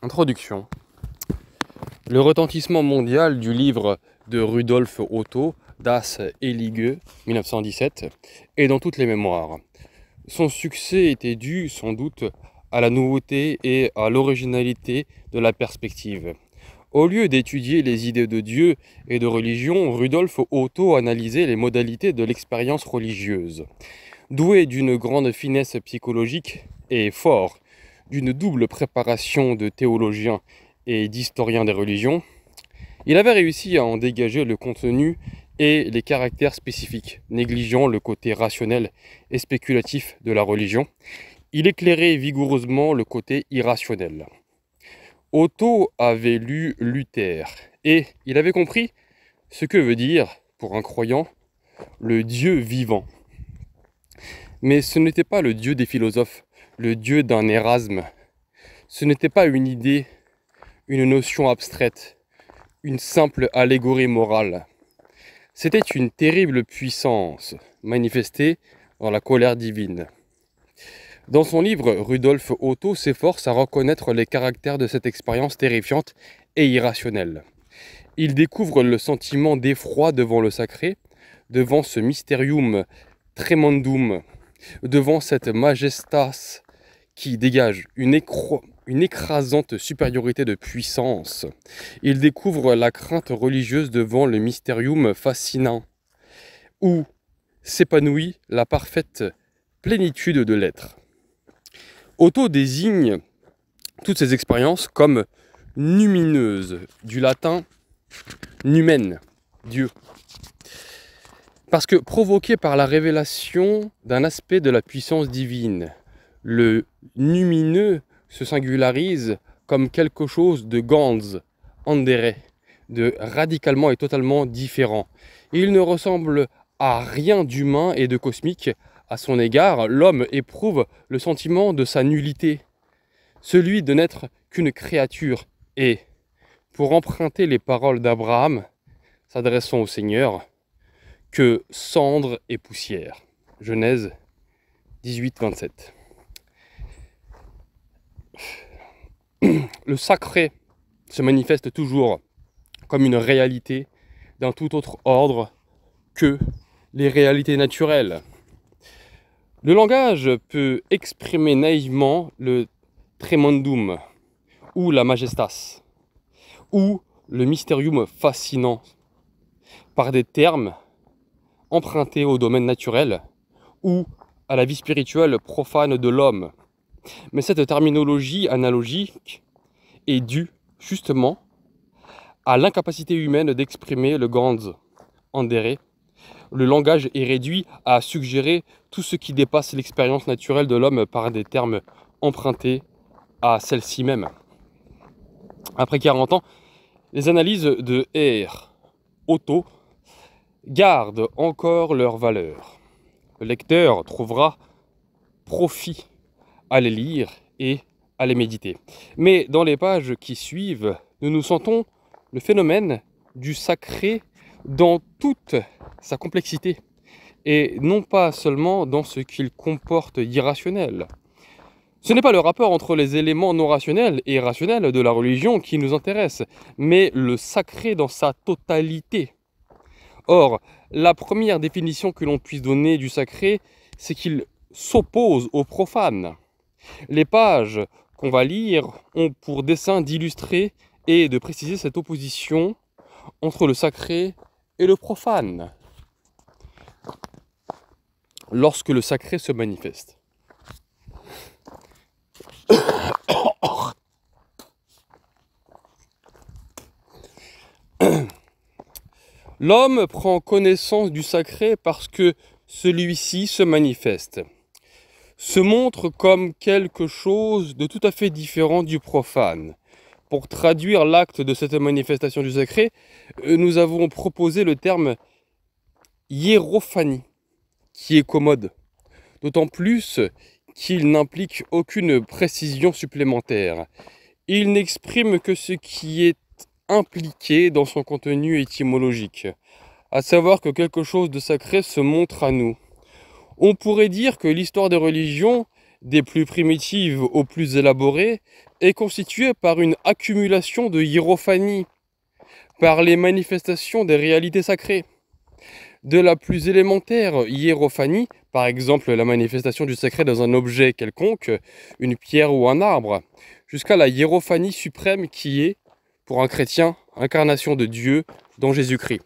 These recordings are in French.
Introduction. Le retentissement mondial du livre de Rudolf Otto, Das Elige, 1917, est dans toutes les mémoires. Son succès était dû sans doute à la nouveauté et à l'originalité de la perspective. Au lieu d'étudier les idées de Dieu et de religion, Rudolf Otto analysait les modalités de l'expérience religieuse. Doué d'une grande finesse psychologique et fort d'une double préparation de théologien et d'historien des religions, il avait réussi à en dégager le contenu et les caractères spécifiques, négligeant le côté rationnel et spéculatif de la religion. Il éclairait vigoureusement le côté irrationnel. Otto avait lu Luther et il avait compris ce que veut dire, pour un croyant, le Dieu vivant. Mais ce n'était pas le Dieu des philosophes le dieu d'un Érasme. Ce n'était pas une idée, une notion abstraite, une simple allégorie morale. C'était une terrible puissance manifestée dans la colère divine. Dans son livre, Rudolf Otto s'efforce à reconnaître les caractères de cette expérience terrifiante et irrationnelle. Il découvre le sentiment d'effroi devant le sacré, devant ce mysterium tremendum, devant cette majestas qui dégage une, écrasante supériorité de puissance. Il découvre la crainte religieuse devant le mystérium fascinant, où s'épanouit la parfaite plénitude de l'être. Otto désigne toutes ces expériences comme numineuses, du latin numen, Dieu. Parce que provoquées par la révélation d'un aspect de la puissance divine, le numineux se singularise comme quelque chose de Gans, Andere, de radicalement et totalement différent. Il ne ressemble à rien d'humain et de cosmique. À son égard, l'homme éprouve le sentiment de sa nullité, celui de n'être qu'une créature. Et, pour emprunter les paroles d'Abraham, s'adressant au Seigneur, que cendre et poussière. Genèse 18, 27 le sacré se manifeste toujours comme une réalité d'un tout autre ordre que les réalités naturelles. Le langage peut exprimer naïvement le tremendum ou la majestas ou le mysterium fascinant par des termes empruntés au domaine naturel ou à la vie spirituelle profane de l'homme. Mais cette terminologie analogique est due justement à l'incapacité humaine d'exprimer le grand. endéré. Le langage est réduit à suggérer tout ce qui dépasse l'expérience naturelle de l'homme par des termes empruntés à celle-ci même. Après 40 ans, les analyses de R. Otto gardent encore leur valeur. Le lecteur trouvera profit à les lire et à les méditer. Mais dans les pages qui suivent, nous nous sentons le phénomène du sacré dans toute sa complexité, et non pas seulement dans ce qu'il comporte d'irrationnel. Ce n'est pas le rapport entre les éléments non rationnels et rationnels de la religion qui nous intéresse, mais le sacré dans sa totalité. Or, la première définition que l'on puisse donner du sacré, c'est qu'il s'oppose au profane. Les pages qu'on va lire ont pour dessein d'illustrer et de préciser cette opposition entre le sacré et le profane lorsque le sacré se manifeste. L'homme prend connaissance du sacré parce que celui-ci se manifeste se montre comme quelque chose de tout à fait différent du profane. Pour traduire l'acte de cette manifestation du sacré, euh, nous avons proposé le terme hiérophanie, qui est commode, d'autant plus qu'il n'implique aucune précision supplémentaire. Il n'exprime que ce qui est impliqué dans son contenu étymologique, à savoir que quelque chose de sacré se montre à nous. On pourrait dire que l'histoire des religions, des plus primitives aux plus élaborées, est constituée par une accumulation de hiérophanie, par les manifestations des réalités sacrées. De la plus élémentaire hiérophanie, par exemple la manifestation du sacré dans un objet quelconque, une pierre ou un arbre, jusqu'à la hiérophanie suprême qui est, pour un chrétien, incarnation de Dieu dans Jésus-Christ.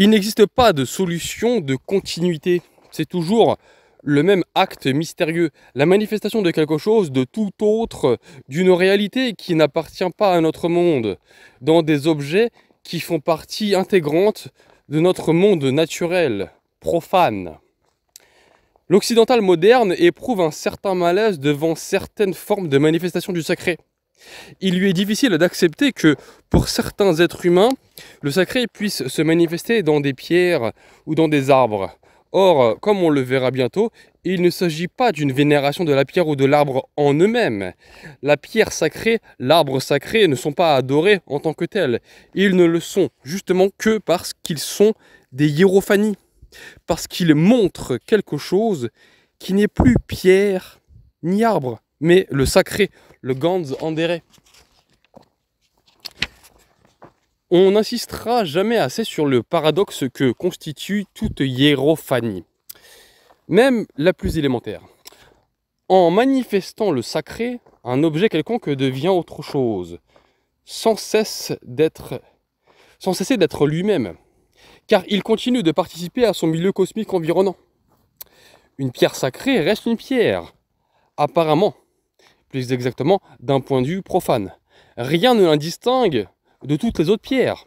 Il n'existe pas de solution de continuité. C'est toujours le même acte mystérieux, la manifestation de quelque chose de tout autre, d'une réalité qui n'appartient pas à notre monde, dans des objets qui font partie intégrante de notre monde naturel, profane. L'occidental moderne éprouve un certain malaise devant certaines formes de manifestation du sacré. Il lui est difficile d'accepter que pour certains êtres humains, le sacré puisse se manifester dans des pierres ou dans des arbres. Or, comme on le verra bientôt, il ne s'agit pas d'une vénération de la pierre ou de l'arbre en eux-mêmes. La pierre sacrée, l'arbre sacré ne sont pas adorés en tant que tels. Ils ne le sont justement que parce qu'ils sont des hiérophanies, parce qu'ils montrent quelque chose qui n'est plus pierre ni arbre, mais le sacré le Gans Andéré. On n'insistera jamais assez sur le paradoxe que constitue toute hiérophanie, même la plus élémentaire. En manifestant le sacré, un objet quelconque devient autre chose, sans cesse d'être sans cesser d'être lui-même, car il continue de participer à son milieu cosmique environnant. Une pierre sacrée reste une pierre, apparemment, plus exactement d'un point de vue profane. Rien ne l'indistingue de toutes les autres pierres.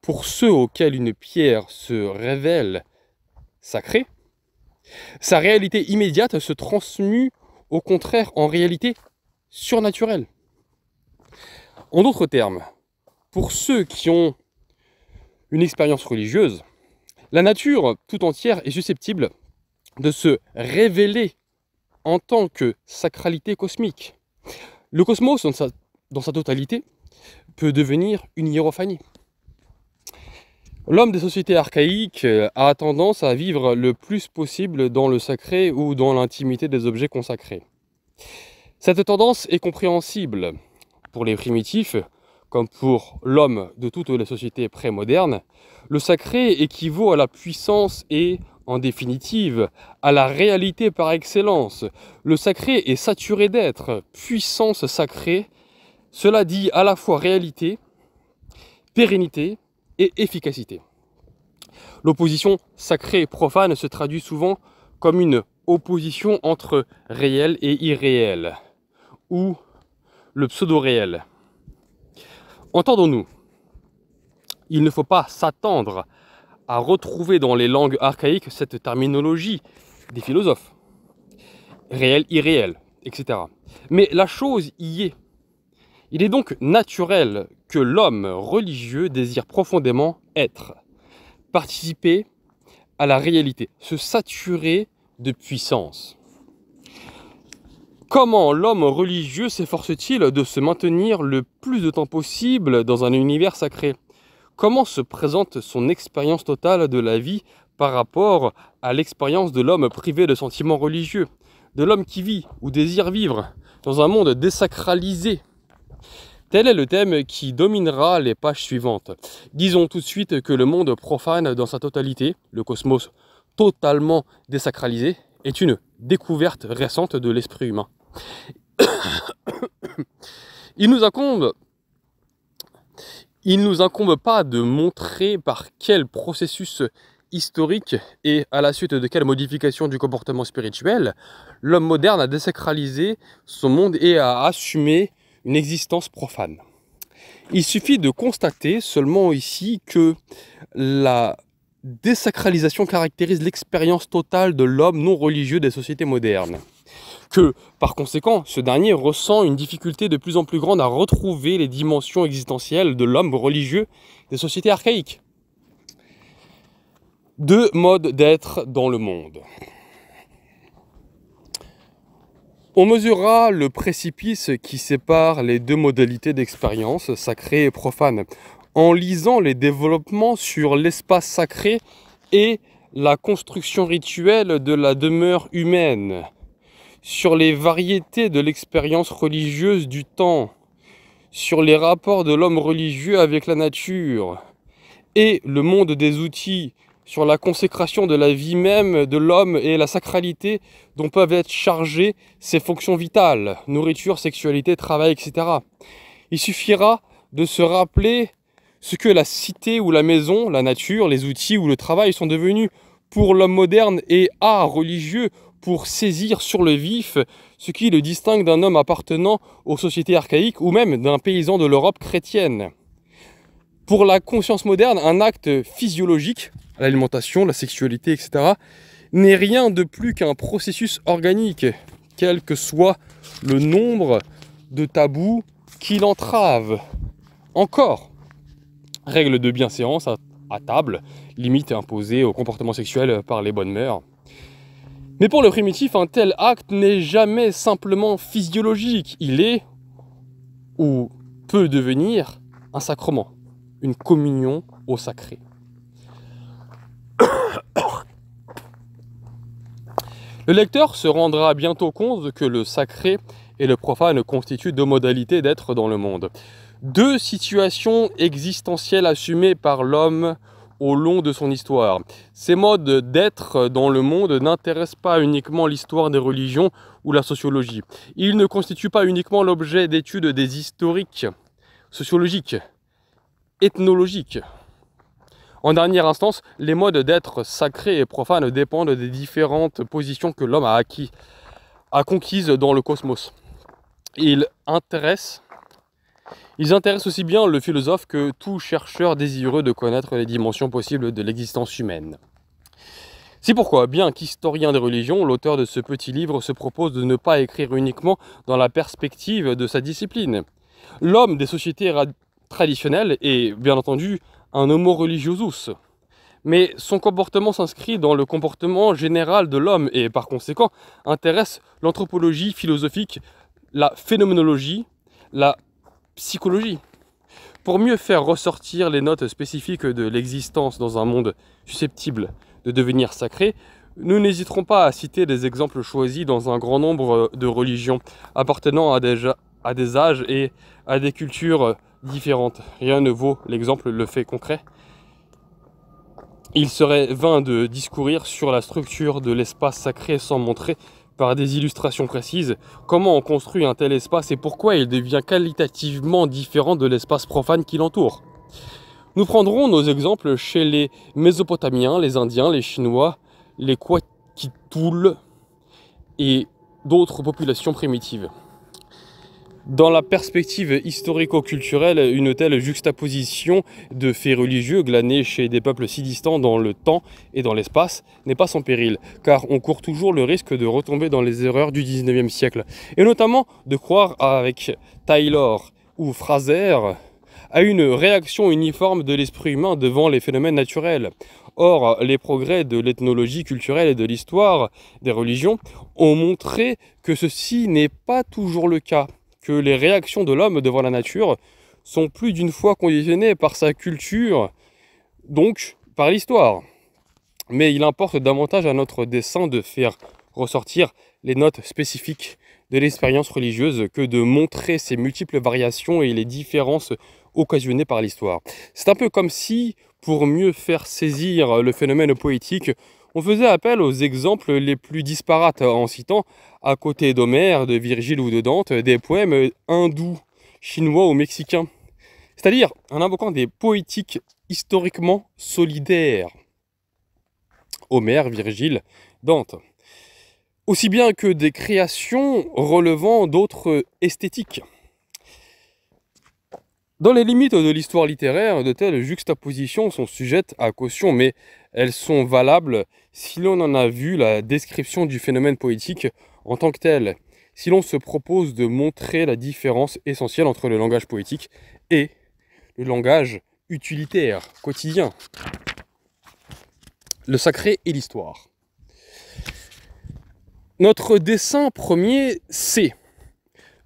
Pour ceux auxquels une pierre se révèle sacrée, sa réalité immédiate se transmue au contraire en réalité surnaturelle. En d'autres termes, pour ceux qui ont une expérience religieuse, la nature tout entière est susceptible de se révéler en tant que sacralité cosmique. Le cosmos, dans sa, totalité, peut devenir une hiérophanie. L'homme des sociétés archaïques euh, a tendance à vivre le plus possible dans le sacré ou dans l'intimité des objets consacrés. Cette tendance est compréhensible pour les primitifs, comme pour l'homme de toutes les sociétés prémodernes. Le sacré équivaut à la puissance et en définitive, à la réalité par excellence. Le sacré est saturé d'être, puissance sacrée. Cela dit à la fois réalité, pérennité et efficacité. L'opposition sacrée-profane se traduit souvent comme une opposition entre réel et irréel, ou le pseudo-réel. Entendons-nous, il ne faut pas s'attendre à à retrouver dans les langues archaïques cette terminologie des philosophes. Réel, irréel, etc. Mais la chose y est. Il est donc naturel que l'homme religieux désire profondément être, participer à la réalité, se saturer de puissance. Comment l'homme religieux s'efforce-t-il de se maintenir le plus de temps possible dans un univers sacré comment se présente son expérience totale de la vie par rapport à l'expérience de l'homme privé de sentiments religieux, de l'homme qui vit ou désire vivre dans un monde désacralisé. Tel est le thème qui dominera les pages suivantes. Disons tout de suite que le monde profane dans sa totalité, le cosmos totalement désacralisé, est une découverte récente de l'esprit humain. Il nous incombe il ne nous incombe pas de montrer par quel processus historique et à la suite de quelle modification du comportement spirituel l'homme moderne a désacralisé son monde et a assumé une existence profane. Il suffit de constater seulement ici que la désacralisation caractérise l'expérience totale de l'homme non religieux des sociétés modernes que par conséquent, ce dernier ressent une difficulté de plus en plus grande à retrouver les dimensions existentielles de l'homme religieux des sociétés archaïques. Deux modes d'être dans le monde. On mesurera le précipice qui sépare les deux modalités d'expérience, sacrée et profane, en lisant les développements sur l'espace sacré et la construction rituelle de la demeure humaine sur les variétés de l'expérience religieuse du temps, sur les rapports de l'homme religieux avec la nature, et le monde des outils, sur la consécration de la vie même de l'homme et la sacralité dont peuvent être chargées ses fonctions vitales, nourriture, sexualité, travail, etc. Il suffira de se rappeler ce que la cité ou la maison, la nature, les outils ou le travail sont devenus pour l'homme moderne et art religieux pour saisir sur le vif ce qui le distingue d'un homme appartenant aux sociétés archaïques ou même d'un paysan de l'Europe chrétienne. Pour la conscience moderne, un acte physiologique, l'alimentation, la sexualité, etc., n'est rien de plus qu'un processus organique, quel que soit le nombre de tabous qui l'entravent. Encore, règle de bienséance à, table, limite imposée au comportement sexuel par les bonnes mœurs. Mais pour le primitif, un tel acte n'est jamais simplement physiologique, il est, ou peut devenir, un sacrement, une communion au sacré. Le lecteur se rendra bientôt compte que le sacré et le profane constituent deux modalités d'être dans le monde. Deux situations existentielles assumées par l'homme au long de son histoire. Ces modes d'être dans le monde n'intéressent pas uniquement l'histoire des religions ou la sociologie. Ils ne constituent pas uniquement l'objet d'études des historiques, sociologiques, ethnologiques. En dernière instance, les modes d'être sacrés et profanes dépendent des différentes positions que l'homme a acquis, a conquises dans le cosmos. Ils intéressent ils intéressent aussi bien le philosophe que tout chercheur désireux de connaître les dimensions possibles de l'existence humaine. C'est pourquoi, bien qu'historien des religions, l'auteur de ce petit livre se propose de ne pas écrire uniquement dans la perspective de sa discipline. L'homme des sociétés traditionnelles est, bien entendu, un homo religiosus. Mais son comportement s'inscrit dans le comportement général de l'homme et, par conséquent, intéresse l'anthropologie philosophique, la phénoménologie, la psychologie. Pour mieux faire ressortir les notes spécifiques de l'existence dans un monde susceptible de devenir sacré, nous n'hésiterons pas à citer des exemples choisis dans un grand nombre de religions appartenant à des, âges et à des cultures différentes. Rien ne vaut l'exemple, le fait concret. Il serait vain de discourir sur la structure de l'espace sacré sans montrer par des illustrations précises comment on construit un tel espace et pourquoi il devient qualitativement différent de l'espace profane qui l'entoure. Nous prendrons nos exemples chez les Mésopotamiens, les Indiens, les Chinois, les Kwakitouls et d'autres populations primitives. Dans la perspective historico-culturelle, une telle juxtaposition de faits religieux glanés chez des peuples si distants dans le temps et dans l'espace n'est pas sans péril, car on court toujours le risque de retomber dans les erreurs du 19e siècle, et notamment de croire avec Taylor ou Fraser à une réaction uniforme de l'esprit humain devant les phénomènes naturels. Or, les progrès de l'ethnologie culturelle et de l'histoire des religions ont montré que ceci n'est pas toujours le cas que les réactions de l'homme devant la nature sont plus d'une fois conditionnées par sa culture, donc par l'histoire. Mais il importe davantage à notre dessein de faire ressortir les notes spécifiques de l'expérience religieuse que de montrer ses multiples variations et les différences occasionnées par l'histoire. C'est un peu comme si, pour mieux faire saisir le phénomène poétique, on faisait appel aux exemples les plus disparates en citant, à côté d'Homère, de Virgile ou de Dante, des poèmes hindous, chinois ou mexicains. C'est-à-dire en invoquant des poétiques historiquement solidaires. Homère, Virgile, Dante. Aussi bien que des créations relevant d'autres esthétiques. Dans les limites de l'histoire littéraire, de telles juxtapositions sont sujettes à caution, mais elles sont valables si l'on en a vu la description du phénomène poétique en tant que tel, si l'on se propose de montrer la différence essentielle entre le langage poétique et le langage utilitaire, quotidien, le sacré et l'histoire. Notre dessin premier, c'est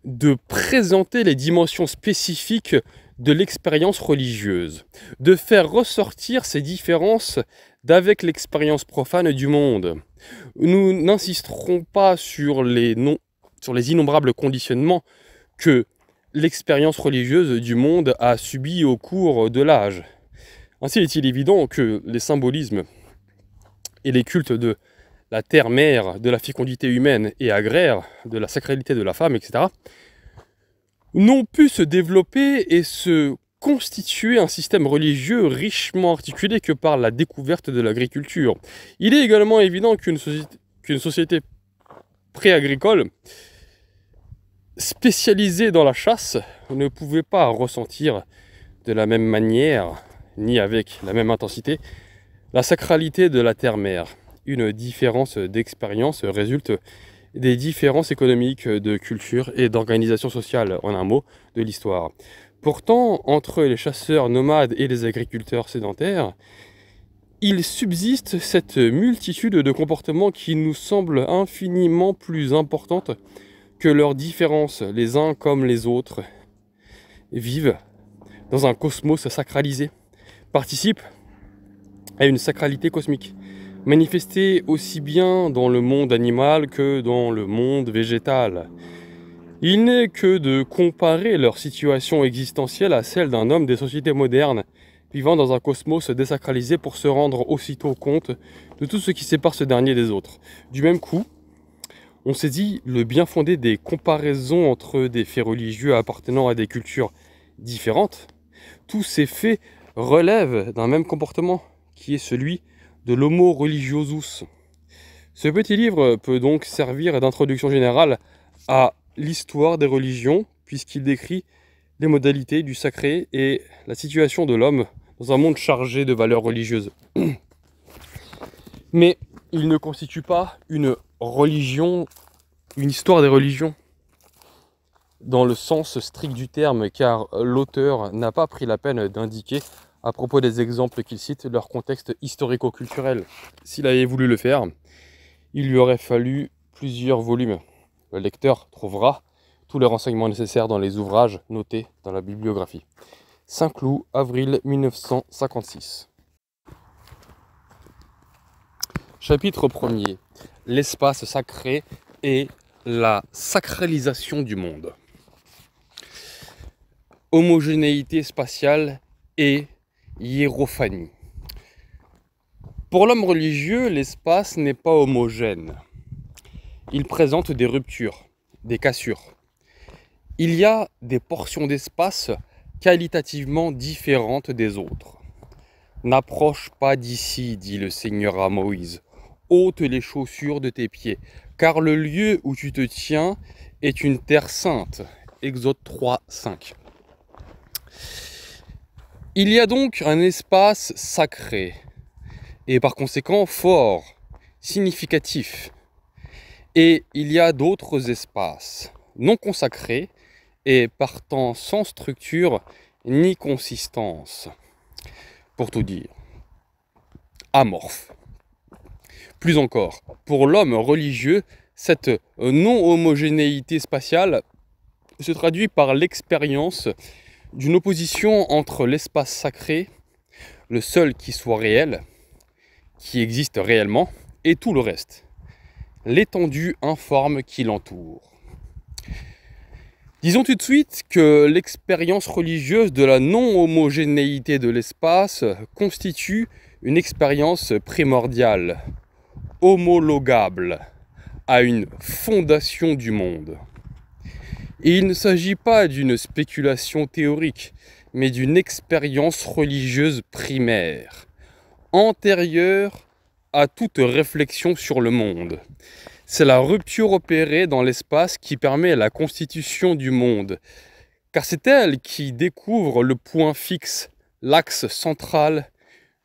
de présenter les dimensions spécifiques de l'expérience religieuse, de faire ressortir ces différences d'avec l'expérience profane du monde. Nous n'insisterons pas sur les, non, sur les innombrables conditionnements que l'expérience religieuse du monde a subi au cours de l'âge. Ainsi est-il évident que les symbolismes et les cultes de la terre-mère, de la fécondité humaine et agraire, de la sacralité de la femme, etc., n'ont pu se développer et se constituer un système religieux richement articulé que par la découverte de l'agriculture. Il est également évident qu'une société, pré-agricole spécialisée dans la chasse ne pouvait pas ressentir de la même manière, ni avec la même intensité, la sacralité de la terre-mère. Une différence d'expérience résulte des différences économiques, de culture et d'organisation sociale, en un mot, de l'histoire. Pourtant, entre les chasseurs nomades et les agriculteurs sédentaires, il subsiste cette multitude de comportements qui nous semblent infiniment plus importantes que leurs différences, les uns comme les autres, vivent dans un cosmos sacralisé, participent à une sacralité cosmique, manifestée aussi bien dans le monde animal que dans le monde végétal. Il n'est que de comparer leur situation existentielle à celle d'un homme des sociétés modernes, vivant dans un cosmos désacralisé pour se rendre aussitôt compte de tout ce qui sépare ce dernier des autres. Du même coup, on s'est le bien fondé des comparaisons entre des faits religieux appartenant à des cultures différentes. Tous ces faits relèvent d'un même comportement, qui est celui de l'homo religiosus. Ce petit livre peut donc servir d'introduction générale à l'histoire des religions, puisqu'il décrit les modalités du sacré et la situation de l'homme dans un monde chargé de valeurs religieuses. Mais il ne constitue pas une religion, une histoire des religions, dans le sens strict du terme, car l'auteur n'a pas pris la peine d'indiquer à propos des exemples qu'il cite leur contexte historico-culturel. S'il avait voulu le faire, il lui aurait fallu plusieurs volumes le lecteur trouvera tous les renseignements nécessaires dans les ouvrages notés dans la bibliographie. Saint-Cloud, avril 1956. Chapitre 1er. L'espace sacré et la sacralisation du monde. Homogénéité spatiale et hiérophanie. Pour l'homme religieux, l'espace n'est pas homogène il présente des ruptures, des cassures. Il y a des portions d'espace qualitativement différentes des autres. N'approche pas d'ici, dit le Seigneur à Moïse. Ôte les chaussures de tes pieds, car le lieu où tu te tiens est une terre sainte. Exode 3, 5. Il y a donc un espace sacré, et par conséquent fort, significatif, et il y a d'autres espaces non consacrés et partant sans structure ni consistance, pour tout dire. Amorphe. Plus encore, pour l'homme religieux, cette non-homogénéité spatiale se traduit par l'expérience d'une opposition entre l'espace sacré, le seul qui soit réel, qui existe réellement, et tout le reste l'étendue informe qui l'entoure. Disons tout de suite que l'expérience religieuse de la non-homogénéité de l'espace constitue une expérience primordiale, homologable à une fondation du monde. Et il ne s'agit pas d'une spéculation théorique, mais d'une expérience religieuse primaire, antérieure à toute réflexion sur le monde. C'est la rupture opérée dans l'espace qui permet la constitution du monde, car c'est elle qui découvre le point fixe, l'axe central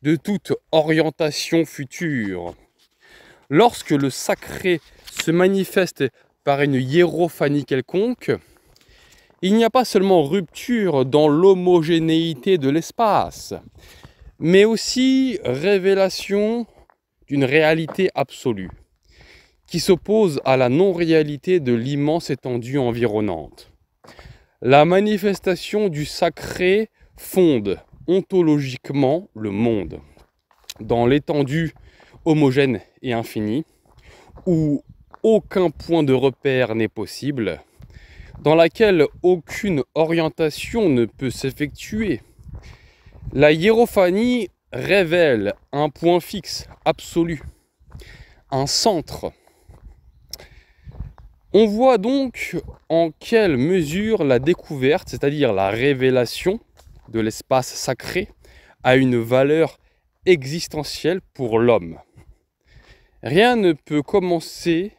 de toute orientation future. Lorsque le sacré se manifeste par une hiérophanie quelconque, il n'y a pas seulement rupture dans l'homogénéité de l'espace, mais aussi révélation d'une réalité absolue qui s'oppose à la non-réalité de l'immense étendue environnante. La manifestation du sacré fonde ontologiquement le monde dans l'étendue homogène et infinie, où aucun point de repère n'est possible, dans laquelle aucune orientation ne peut s'effectuer. La hiérophanie révèle un point fixe, absolu, un centre on voit donc en quelle mesure la découverte, c'est-à-dire la révélation de l'espace sacré, a une valeur existentielle pour l'homme. Rien ne peut commencer,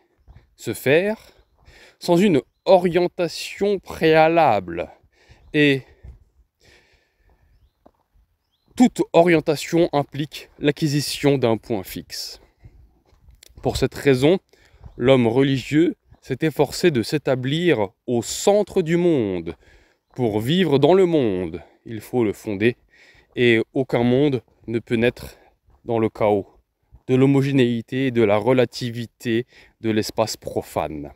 se faire, sans une orientation préalable. Et toute orientation implique l'acquisition d'un point fixe. Pour cette raison, l'homme religieux s'est forcé de s'établir au centre du monde. Pour vivre dans le monde, il faut le fonder, et aucun monde ne peut naître dans le chaos, de l'homogénéité et de la relativité de l'espace profane.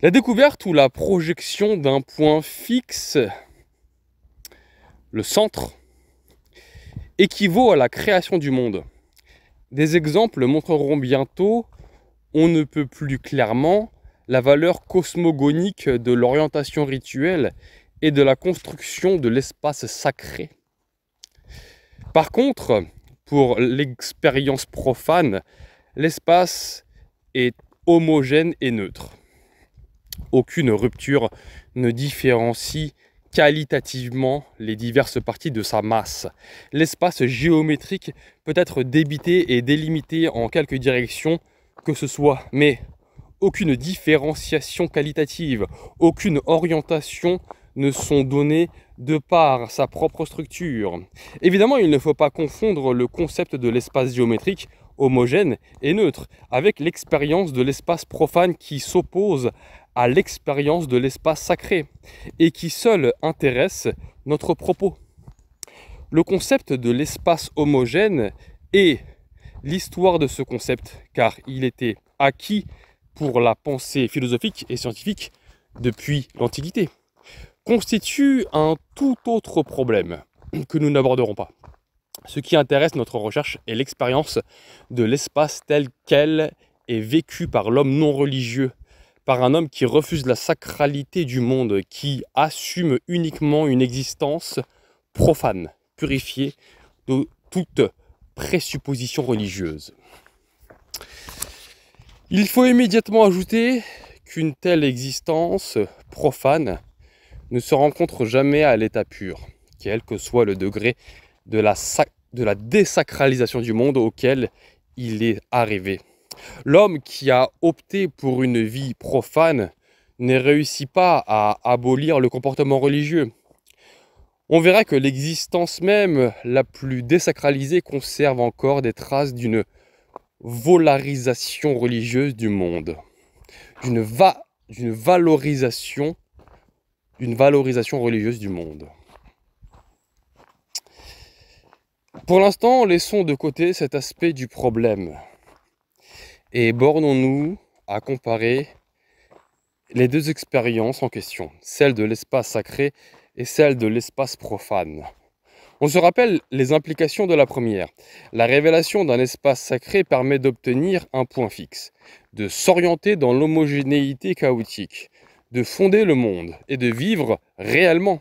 La découverte ou la projection d'un point fixe, le centre, équivaut à la création du monde. Des exemples montreront bientôt on ne peut plus clairement la valeur cosmogonique de l'orientation rituelle et de la construction de l'espace sacré. Par contre, pour l'expérience profane, l'espace est homogène et neutre. Aucune rupture ne différencie qualitativement les diverses parties de sa masse. L'espace géométrique peut être débité et délimité en quelques directions que ce soit, mais aucune différenciation qualitative, aucune orientation ne sont données de par sa propre structure. Évidemment, il ne faut pas confondre le concept de l'espace géométrique homogène et neutre avec l'expérience de l'espace profane qui s'oppose à l'expérience de l'espace sacré et qui seul intéresse notre propos. Le concept de l'espace homogène est l'histoire de ce concept, car il était acquis pour la pensée philosophique et scientifique depuis l'Antiquité, constitue un tout autre problème que nous n'aborderons pas. Ce qui intéresse notre recherche est l'expérience de l'espace tel qu'elle est vécue par l'homme non religieux, par un homme qui refuse la sacralité du monde, qui assume uniquement une existence profane, purifiée de toute présuppositions religieuses. Il faut immédiatement ajouter qu'une telle existence profane ne se rencontre jamais à l'état pur, quel que soit le degré de la, de la désacralisation du monde auquel il est arrivé. L'homme qui a opté pour une vie profane ne réussit pas à abolir le comportement religieux on verra que l'existence même la plus désacralisée conserve encore des traces d'une volarisation religieuse du monde, d'une valorisation, d'une valorisation religieuse du monde. Pour l'instant, laissons de côté cet aspect du problème et bornons-nous à comparer les deux expériences en question, celle de l'espace sacré et celle de l'espace profane. On se rappelle les implications de la première. La révélation d'un espace sacré permet d'obtenir un point fixe, de s'orienter dans l'homogénéité chaotique, de fonder le monde et de vivre réellement.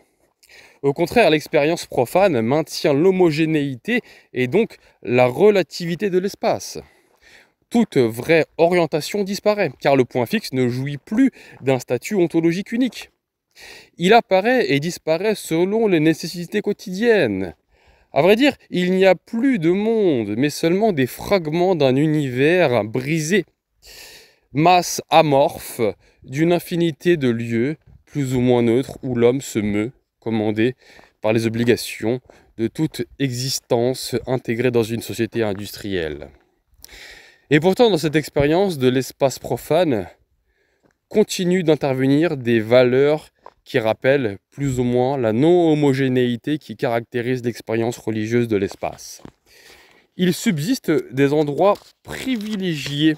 Au contraire, l'expérience profane maintient l'homogénéité et donc la relativité de l'espace. Toute vraie orientation disparaît, car le point fixe ne jouit plus d'un statut ontologique unique. Il apparaît et disparaît selon les nécessités quotidiennes. À vrai dire, il n'y a plus de monde, mais seulement des fragments d'un univers brisé, masse amorphe d'une infinité de lieux, plus ou moins neutres, où l'homme se meut, commandé par les obligations de toute existence intégrée dans une société industrielle. Et pourtant, dans cette expérience de l'espace profane, continue d'intervenir des valeurs qui rappellent plus ou moins la non-homogénéité qui caractérise l'expérience religieuse de l'espace. Il subsiste des endroits privilégiés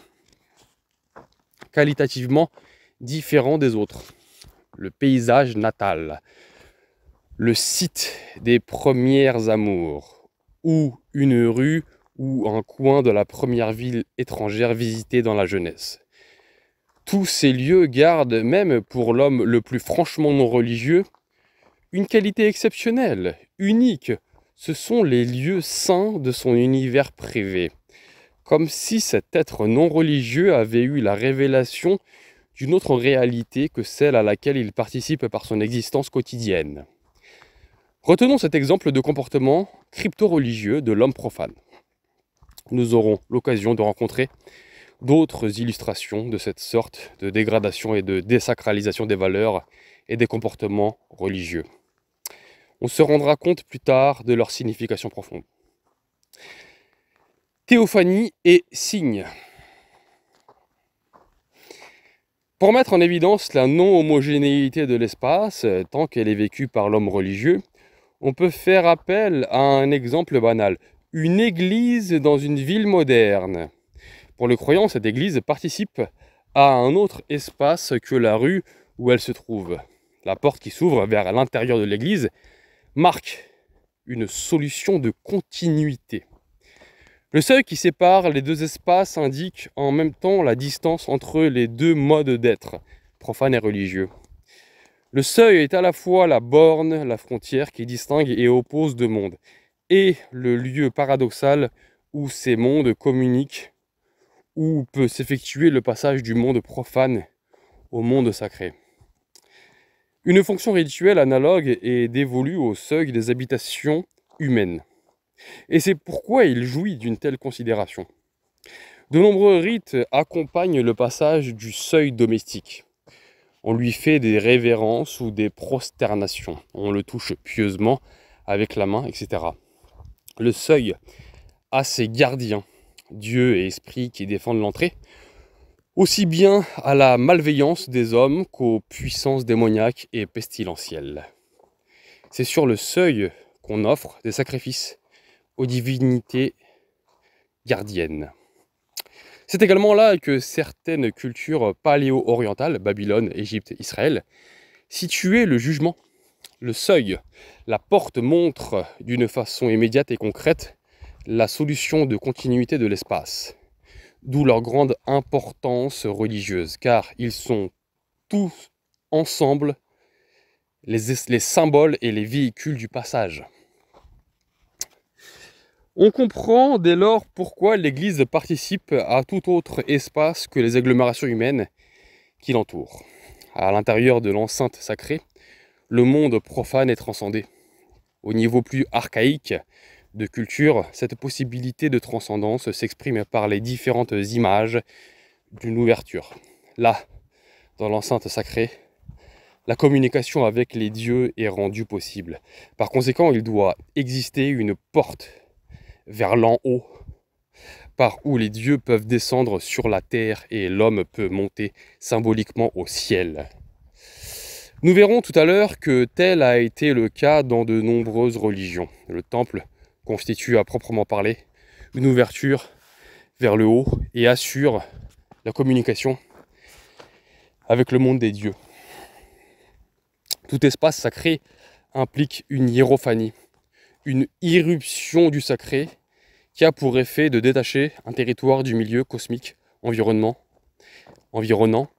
qualitativement différents des autres. Le paysage natal, le site des premières amours, ou une rue ou un coin de la première ville étrangère visitée dans la jeunesse tous ces lieux gardent, même pour l'homme le plus franchement non religieux, une qualité exceptionnelle, unique. Ce sont les lieux saints de son univers privé. Comme si cet être non religieux avait eu la révélation d'une autre réalité que celle à laquelle il participe par son existence quotidienne. Retenons cet exemple de comportement crypto-religieux de l'homme profane. Nous aurons l'occasion de rencontrer d'autres illustrations de cette sorte de dégradation et de désacralisation des valeurs et des comportements religieux. On se rendra compte plus tard de leur signification profonde. Théophanie et signe. Pour mettre en évidence la non-homogénéité de l'espace, tant qu'elle est vécue par l'homme religieux, on peut faire appel à un exemple banal. Une église dans une ville moderne. Pour le croyant, cette église participe à un autre espace que la rue où elle se trouve. La porte qui s'ouvre vers l'intérieur de l'église marque une solution de continuité. Le seuil qui sépare les deux espaces indique en même temps la distance entre les deux modes d'être, profane et religieux. Le seuil est à la fois la borne, la frontière qui distingue et oppose deux mondes, et le lieu paradoxal où ces mondes communiquent où peut s'effectuer le passage du monde profane au monde sacré. Une fonction rituelle analogue est dévolue au seuil des habitations humaines. Et c'est pourquoi il jouit d'une telle considération. De nombreux rites accompagnent le passage du seuil domestique. On lui fait des révérences ou des prosternations. On le touche pieusement avec la main, etc. Le seuil a ses gardiens Dieu et esprit qui défendent l'entrée, aussi bien à la malveillance des hommes qu'aux puissances démoniaques et pestilentielles. C'est sur le seuil qu'on offre des sacrifices aux divinités gardiennes. C'est également là que certaines cultures paléo-orientales, Babylone, Égypte, Israël, situaient le jugement, le seuil. La porte montre d'une façon immédiate et concrète la solution de continuité de l'espace, d'où leur grande importance religieuse, car ils sont tous ensemble les, symboles et les véhicules du passage. On comprend dès lors pourquoi l'Église participe à tout autre espace que les agglomérations humaines qui l'entourent. À l'intérieur de l'enceinte sacrée, le monde profane est transcendé. Au niveau plus archaïque, de culture, cette possibilité de transcendance s'exprime par les différentes images d'une ouverture. Là, dans l'enceinte sacrée, la communication avec les dieux est rendue possible. Par conséquent, il doit exister une porte vers l'en haut, par où les dieux peuvent descendre sur la terre et l'homme peut monter symboliquement au ciel. Nous verrons tout à l'heure que tel a été le cas dans de nombreuses religions. Le temple constitue à proprement parler une ouverture vers le haut et assure la communication avec le monde des dieux. Tout espace sacré implique une hiérophanie, une irruption du sacré qui a pour effet de détacher un territoire du milieu cosmique environnement, environnant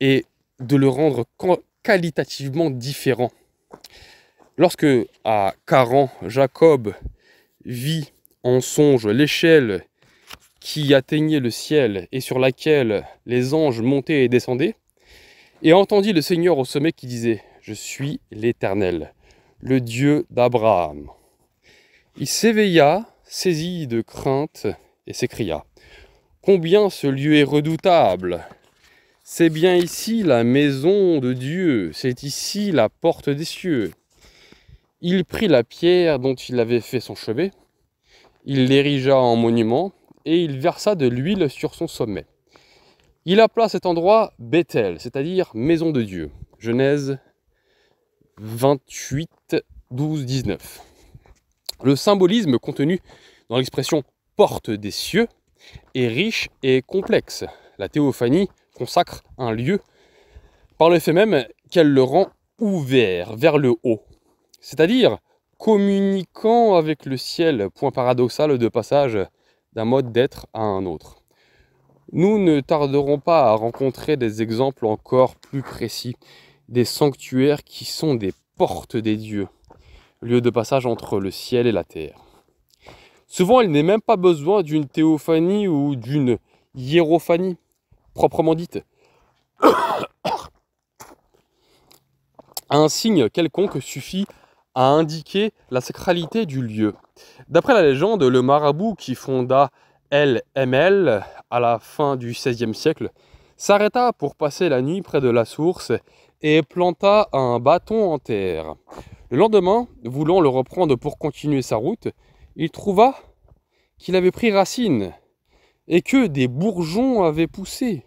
et de le rendre qualitativement différent. Lorsque à Caran, Jacob vit en songe l'échelle qui atteignait le ciel et sur laquelle les anges montaient et descendaient, et entendit le Seigneur au sommet qui disait, Je suis l'Éternel, le Dieu d'Abraham. Il s'éveilla, saisi de crainte, et s'écria, Combien ce lieu est redoutable C'est bien ici la maison de Dieu, c'est ici la porte des cieux. Il prit la pierre dont il avait fait son chevet, il l'érigea en monument, et il versa de l'huile sur son sommet. Il appela cet endroit Bethel, c'est-à-dire maison de Dieu. Genèse 28, 12, 19. Le symbolisme contenu dans l'expression porte des cieux est riche et complexe. La théophanie consacre un lieu par le fait même qu'elle le rend ouvert vers le haut, c'est-à-dire communiquant avec le ciel, point paradoxal de passage d'un mode d'être à un autre. Nous ne tarderons pas à rencontrer des exemples encore plus précis, des sanctuaires qui sont des portes des dieux, lieu de passage entre le ciel et la terre. Souvent, il n'est même pas besoin d'une théophanie ou d'une hiérophanie, proprement dite. un signe quelconque suffit à indiquer la sacralité du lieu. D'après la légende, le marabout qui fonda LML à la fin du XVIe siècle s'arrêta pour passer la nuit près de la source et planta un bâton en terre. Le lendemain, voulant le reprendre pour continuer sa route, il trouva qu'il avait pris racine et que des bourgeons avaient poussé.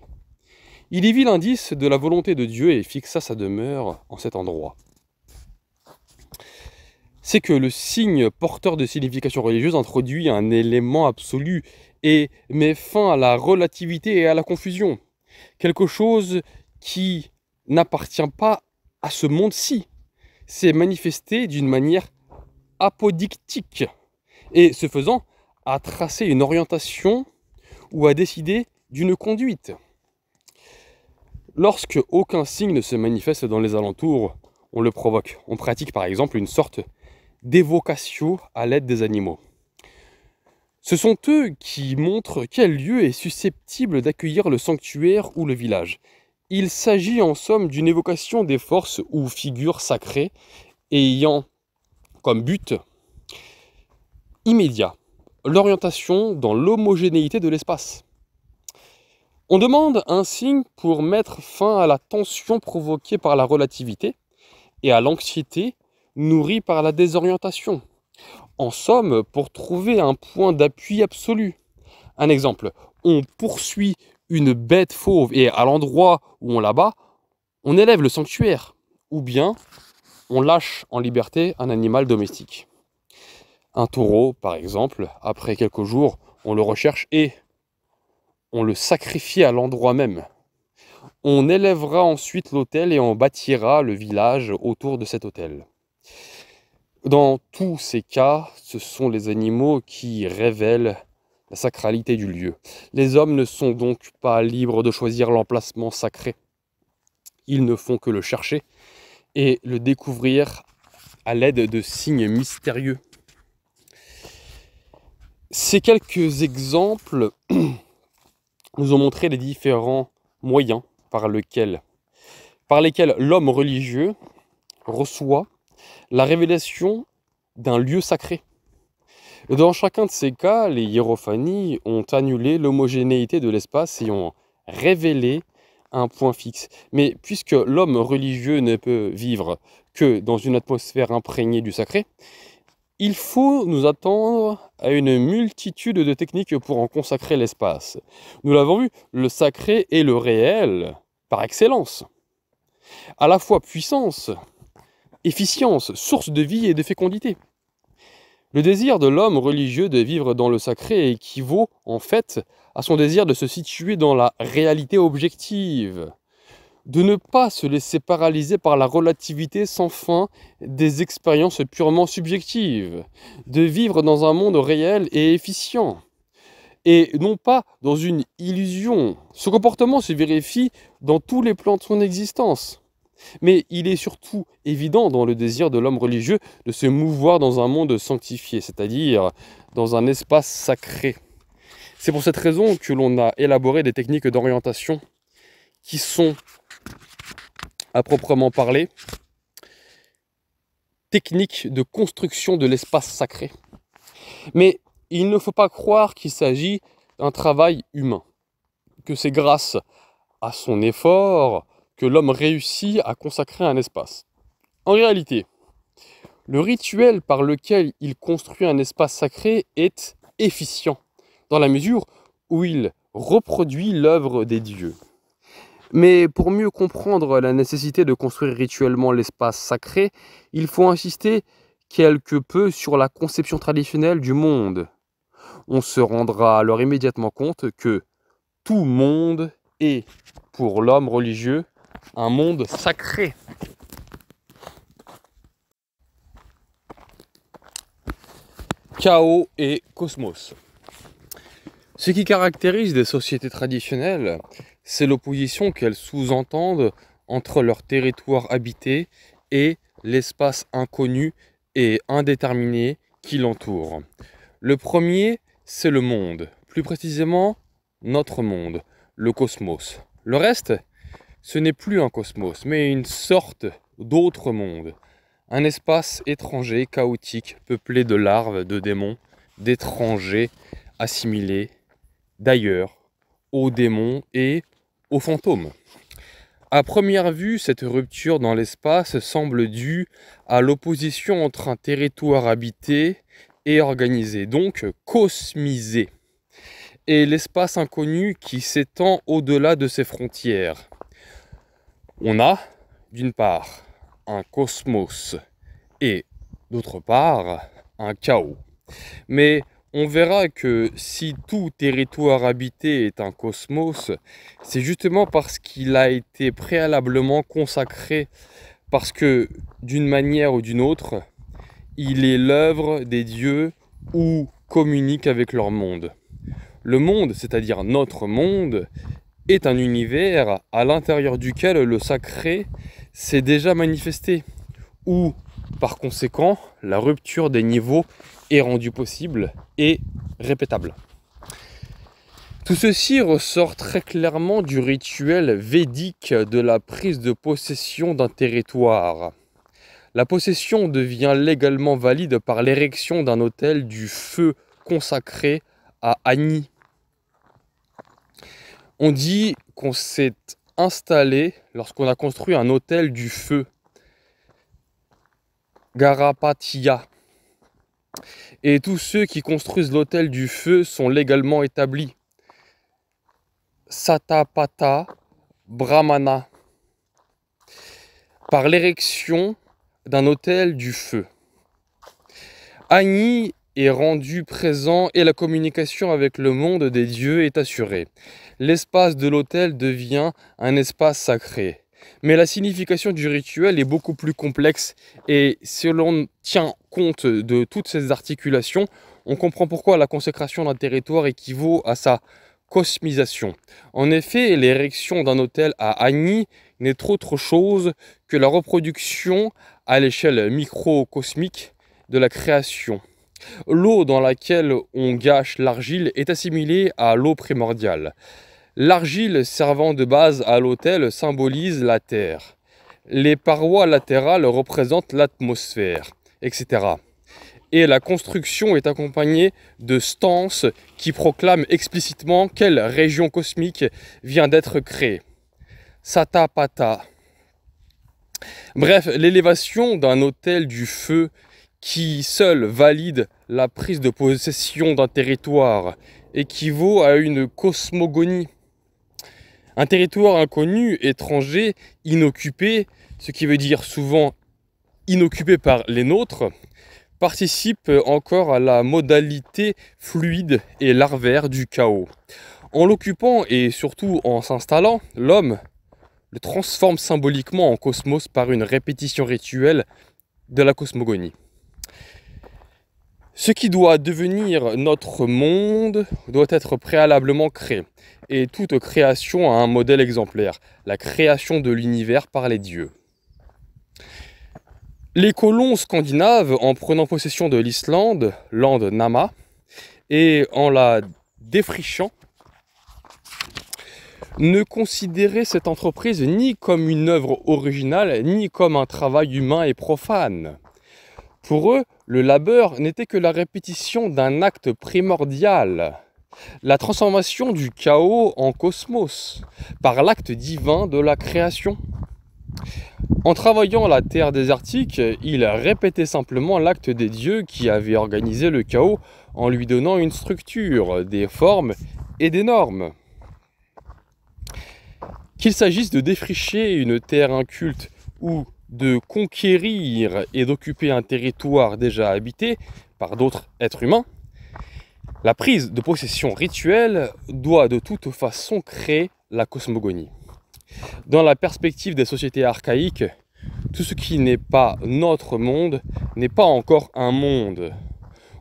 Il y vit l'indice de la volonté de Dieu et fixa sa demeure en cet endroit c'est que le signe porteur de signification religieuse introduit un élément absolu et met fin à la relativité et à la confusion. Quelque chose qui n'appartient pas à ce monde-ci. s'est manifesté d'une manière apodictique et ce faisant à tracer une orientation ou à décider d'une conduite. Lorsque aucun signe ne se manifeste dans les alentours, on le provoque. On pratique par exemple une sorte d'évocation à l'aide des animaux. Ce sont eux qui montrent quel lieu est susceptible d'accueillir le sanctuaire ou le village. Il s'agit en somme d'une évocation des forces ou figures sacrées ayant comme but immédiat l'orientation dans l'homogénéité de l'espace. On demande un signe pour mettre fin à la tension provoquée par la relativité et à l'anxiété nourri par la désorientation. En somme, pour trouver un point d'appui absolu. Un exemple, on poursuit une bête fauve et à l'endroit où on la bat, on élève le sanctuaire. Ou bien, on lâche en liberté un animal domestique. Un taureau, par exemple, après quelques jours, on le recherche et on le sacrifie à l'endroit même. On élèvera ensuite l'autel et on bâtira le village autour de cet autel. Dans tous ces cas, ce sont les animaux qui révèlent la sacralité du lieu. Les hommes ne sont donc pas libres de choisir l'emplacement sacré. Ils ne font que le chercher et le découvrir à l'aide de signes mystérieux. Ces quelques exemples nous ont montré les différents moyens par, par lesquels l'homme religieux reçoit la révélation d'un lieu sacré. Dans chacun de ces cas, les hiérophanies ont annulé l'homogénéité de l'espace et ont révélé un point fixe. Mais puisque l'homme religieux ne peut vivre que dans une atmosphère imprégnée du sacré, il faut nous attendre à une multitude de techniques pour en consacrer l'espace. Nous l'avons vu, le sacré est le réel par excellence. À la fois puissance, efficience, source de vie et de fécondité. Le désir de l'homme religieux de vivre dans le sacré équivaut en fait à son désir de se situer dans la réalité objective, de ne pas se laisser paralyser par la relativité sans fin des expériences purement subjectives, de vivre dans un monde réel et efficient et non pas dans une illusion. Ce comportement se vérifie dans tous les plans de son existence. Mais il est surtout évident dans le désir de l'homme religieux de se mouvoir dans un monde sanctifié, c'est-à-dire dans un espace sacré. C'est pour cette raison que l'on a élaboré des techniques d'orientation qui sont, à proprement parler, techniques de construction de l'espace sacré. Mais il ne faut pas croire qu'il s'agit d'un travail humain, que c'est grâce à son effort, que l'homme réussit à consacrer un espace. En réalité, le rituel par lequel il construit un espace sacré est efficient, dans la mesure où il reproduit l'œuvre des dieux. Mais pour mieux comprendre la nécessité de construire rituellement l'espace sacré, il faut insister quelque peu sur la conception traditionnelle du monde. On se rendra alors immédiatement compte que tout monde est, pour l'homme religieux, un monde sacré. Chaos et cosmos. Ce qui caractérise des sociétés traditionnelles, c'est l'opposition qu'elles sous-entendent entre leur territoire habité et l'espace inconnu et indéterminé qui l'entoure. Le premier, c'est le monde, plus précisément notre monde, le cosmos. Le reste, ce n'est plus un cosmos, mais une sorte d'autre monde. Un espace étranger, chaotique, peuplé de larves, de démons, d'étrangers assimilés d'ailleurs aux démons et aux fantômes. À première vue, cette rupture dans l'espace semble due à l'opposition entre un territoire habité et organisé, donc cosmisé, et l'espace inconnu qui s'étend au-delà de ses frontières on a d'une part un cosmos et d'autre part un chaos. Mais on verra que si tout territoire habité est un cosmos, c'est justement parce qu'il a été préalablement consacré, parce que d'une manière ou d'une autre, il est l'œuvre des dieux ou communique avec leur monde. Le monde, c'est-à-dire notre monde, est un univers à l'intérieur duquel le sacré s'est déjà manifesté, où par conséquent la rupture des niveaux est rendue possible et répétable. Tout ceci ressort très clairement du rituel védique de la prise de possession d'un territoire. La possession devient légalement valide par l'érection d'un hôtel du feu consacré à Agni, on dit qu'on s'est installé lorsqu'on a construit un hôtel du feu, Garapatiya. Et tous ceux qui construisent l'hôtel du feu sont légalement établis. Satapata Brahmana. Par l'érection d'un hôtel du feu. Agni rendu présent et la communication avec le monde des dieux est assurée. L'espace de l'autel devient un espace sacré. Mais la signification du rituel est beaucoup plus complexe et si l'on tient compte de toutes ces articulations, on comprend pourquoi la consécration d'un territoire équivaut à sa cosmisation. En effet, l'érection d'un hôtel à Agni n'est autre chose que la reproduction à l'échelle microcosmique de la création. L'eau dans laquelle on gâche l'argile est assimilée à l'eau primordiale. L'argile servant de base à l'autel symbolise la terre. Les parois latérales représentent l'atmosphère, etc. Et la construction est accompagnée de stances qui proclament explicitement quelle région cosmique vient d'être créée. Satapata. Bref, l'élévation d'un autel du feu qui seul valide la prise de possession d'un territoire équivaut à une cosmogonie. Un territoire inconnu, étranger, inoccupé, ce qui veut dire souvent inoccupé par les nôtres, participe encore à la modalité fluide et larvaire du chaos. En l'occupant et surtout en s'installant, l'homme le transforme symboliquement en cosmos par une répétition rituelle de la cosmogonie. Ce qui doit devenir notre monde doit être préalablement créé, et toute création a un modèle exemplaire, la création de l'univers par les dieux. Les colons scandinaves, en prenant possession de l'Islande, l'Ande Nama, et en la défrichant, ne considéraient cette entreprise ni comme une œuvre originale, ni comme un travail humain et profane. Pour eux, le labeur n'était que la répétition d'un acte primordial, la transformation du chaos en cosmos, par l'acte divin de la création. En travaillant la terre désertique, il répétaient simplement l'acte des dieux qui avaient organisé le chaos en lui donnant une structure, des formes et des normes. Qu'il s'agisse de défricher une terre inculte ou de conquérir et d'occuper un territoire déjà habité par d'autres êtres humains, la prise de possession rituelle doit de toute façon créer la cosmogonie. Dans la perspective des sociétés archaïques, tout ce qui n'est pas notre monde n'est pas encore un monde.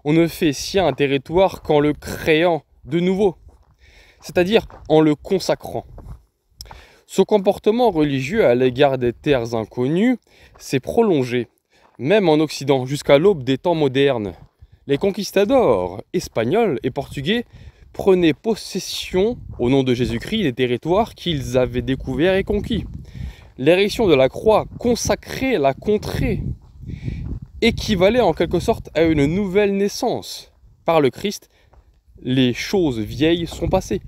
On ne fait sien un territoire qu'en le créant de nouveau, c'est-à-dire en le consacrant. Ce comportement religieux à l'égard des terres inconnues s'est prolongé, même en Occident, jusqu'à l'aube des temps modernes. Les conquistadors espagnols et portugais prenaient possession, au nom de Jésus-Christ, des territoires qu'ils avaient découverts et conquis. L'érection de la croix consacrait la contrée, équivalait en quelque sorte à une nouvelle naissance. Par le Christ, les choses vieilles sont passées.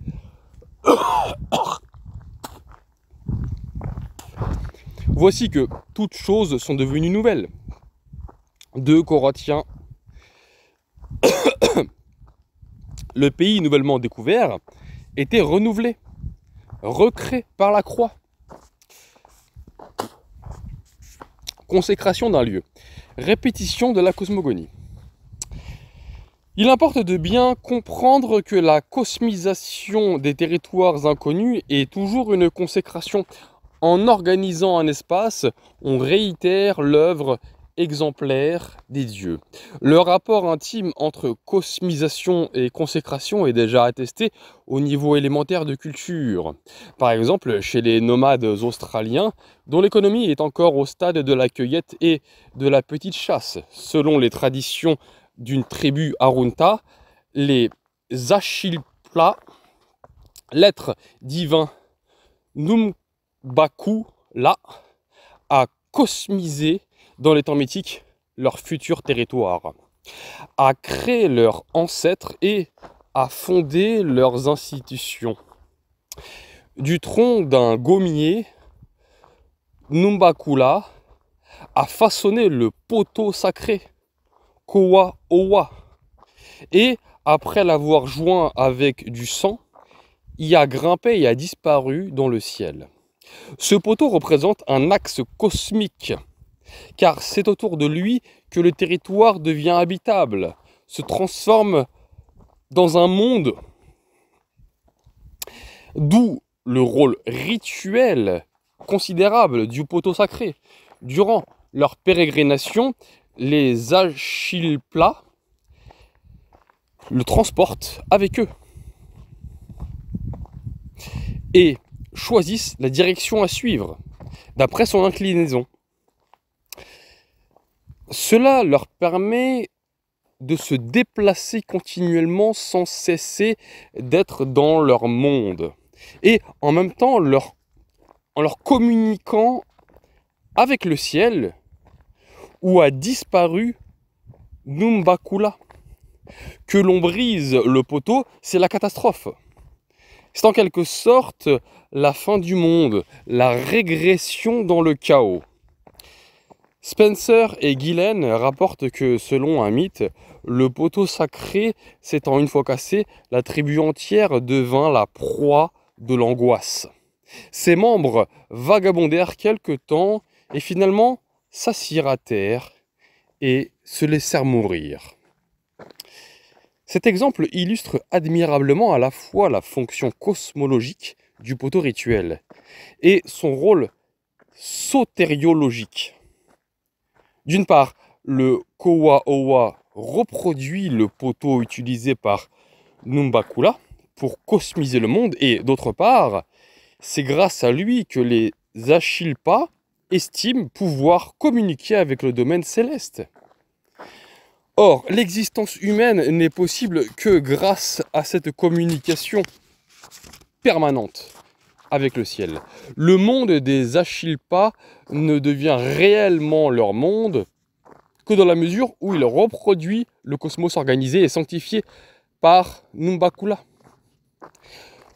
Voici que toutes choses sont devenues nouvelles. Deux Corinthiens. le pays nouvellement découvert était renouvelé, recréé par la croix. Consécration d'un lieu. Répétition de la cosmogonie. Il importe de bien comprendre que la cosmisation des territoires inconnus est toujours une consécration en organisant un espace, on réitère l'œuvre exemplaire des dieux. Le rapport intime entre cosmisation et consécration est déjà attesté au niveau élémentaire de culture. Par exemple, chez les nomades australiens, dont l'économie est encore au stade de la cueillette et de la petite chasse. Selon les traditions d'une tribu Arunta, les Achilpla, l'être divin Num Bakou, là, a cosmisé dans les temps mythiques leur futur territoire, a créé leurs ancêtres et a fondé leurs institutions. Du tronc d'un gommier, Numbakula a façonné le poteau sacré, Kowa Owa, et après l'avoir joint avec du sang, il a grimpé et a disparu dans le ciel. Ce poteau représente un axe cosmique, car c'est autour de lui que le territoire devient habitable, se transforme dans un monde, d'où le rôle rituel considérable du poteau sacré. Durant leur pérégrination, les Achilplas le transportent avec eux. Et choisissent la direction à suivre, d'après son inclinaison. Cela leur permet de se déplacer continuellement sans cesser d'être dans leur monde. Et en même temps, leur, en leur communiquant avec le ciel, où a disparu Numbakula. Que l'on brise le poteau, c'est la catastrophe. C'est en quelque sorte la fin du monde, la régression dans le chaos. Spencer et Guylaine rapportent que, selon un mythe, le poteau sacré s'étant une fois cassé, la tribu entière devint la proie de l'angoisse. Ses membres vagabondèrent quelque temps et finalement s'assirent à terre et se laissèrent mourir. Cet exemple illustre admirablement à la fois la fonction cosmologique du poteau rituel et son rôle sotériologique. D'une part, le Kowa Owa reproduit le poteau utilisé par Numbakula pour cosmiser le monde et d'autre part, c'est grâce à lui que les Achilpa estiment pouvoir communiquer avec le domaine céleste. Or, l'existence humaine n'est possible que grâce à cette communication permanente avec le ciel. Le monde des Achilpas ne devient réellement leur monde que dans la mesure où il reproduit le cosmos organisé et sanctifié par Numbakula.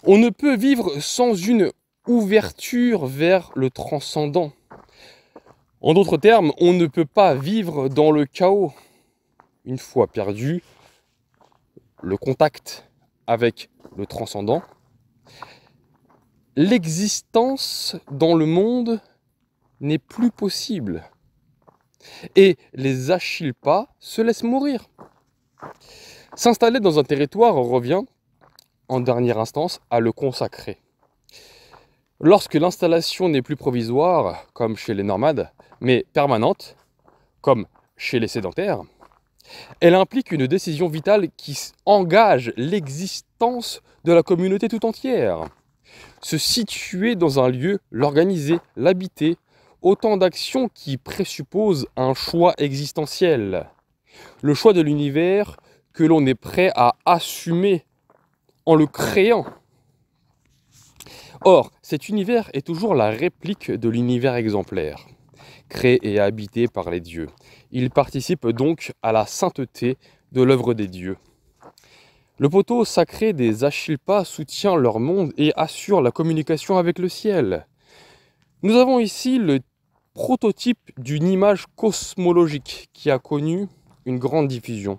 On ne peut vivre sans une ouverture vers le transcendant. En d'autres termes, on ne peut pas vivre dans le chaos une fois perdu le contact avec le transcendant, l'existence dans le monde n'est plus possible. Et les Achilpas se laissent mourir. S'installer dans un territoire revient, en dernière instance, à le consacrer. Lorsque l'installation n'est plus provisoire, comme chez les normades, mais permanente, comme chez les sédentaires, elle implique une décision vitale qui engage l'existence de la communauté tout entière. Se situer dans un lieu, l'organiser, l'habiter, autant d'actions qui présupposent un choix existentiel. Le choix de l'univers que l'on est prêt à assumer en le créant. Or, cet univers est toujours la réplique de l'univers exemplaire, créé et habité par les dieux. Ils participent donc à la sainteté de l'œuvre des dieux. Le poteau sacré des Achilpas soutient leur monde et assure la communication avec le ciel. Nous avons ici le prototype d'une image cosmologique qui a connu une grande diffusion,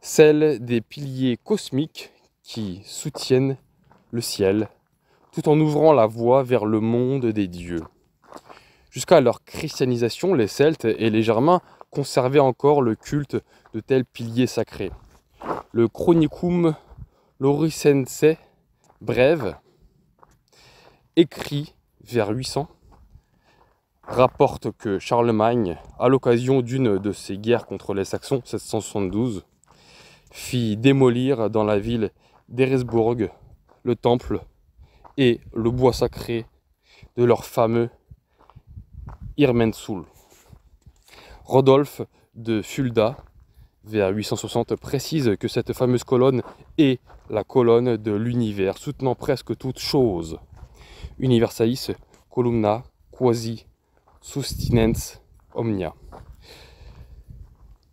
celle des piliers cosmiques qui soutiennent le ciel tout en ouvrant la voie vers le monde des dieux. Jusqu'à leur christianisation, les Celtes et les Germains conserver encore le culte de tels piliers sacrés. Le Chronicum Laurisense, brève, écrit vers 800, rapporte que Charlemagne, à l'occasion d'une de ses guerres contre les Saxons, 772, fit démolir dans la ville d'Eresbourg le temple et le bois sacré de leur fameux Irmensul. Rodolphe de Fulda, vers 860, précise que cette fameuse colonne est la colonne de l'univers, soutenant presque toute chose. Universalis columna quasi sustinens omnia.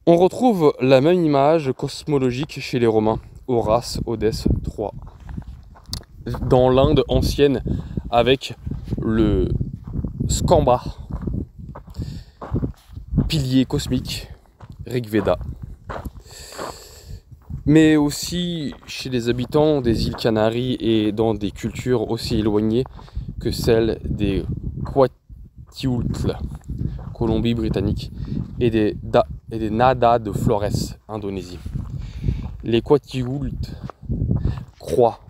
On retrouve la même image cosmologique chez les Romains, Horace, Odès III. Dans l'Inde ancienne, avec le scamba, cosmique, Rig Veda. Mais aussi chez les habitants des îles Canaries et dans des cultures aussi éloignées que celles des Kwatiultl, Colombie-Britannique, et des, da, et des Nada de Flores, Indonésie. Les Kwatiultl croient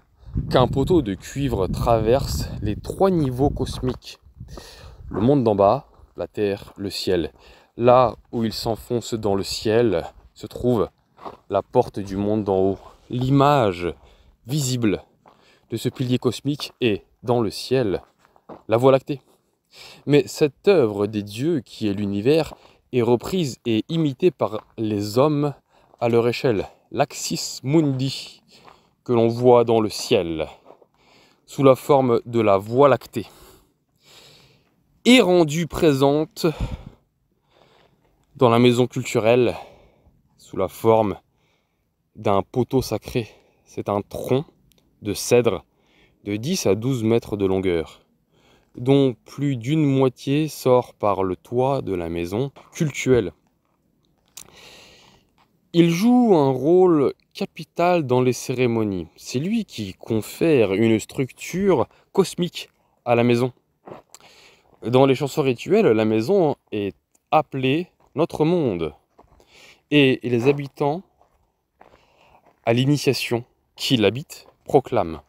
qu'un poteau de cuivre traverse les trois niveaux cosmiques, le monde d'en bas, la terre, le ciel, Là où il s'enfonce dans le ciel se trouve la porte du monde d'en haut. L'image visible de ce pilier cosmique est dans le ciel la Voie lactée. Mais cette œuvre des dieux qui est l'univers est reprise et imitée par les hommes à leur échelle. L'axis mundi que l'on voit dans le ciel sous la forme de la Voie lactée est rendue présente dans la maison culturelle sous la forme d'un poteau sacré. C'est un tronc de cèdre de 10 à 12 mètres de longueur, dont plus d'une moitié sort par le toit de la maison cultuelle. Il joue un rôle capital dans les cérémonies. C'est lui qui confère une structure cosmique à la maison. Dans les chansons rituelles, la maison est appelée notre monde et les habitants à l'initiation qui l'habite proclament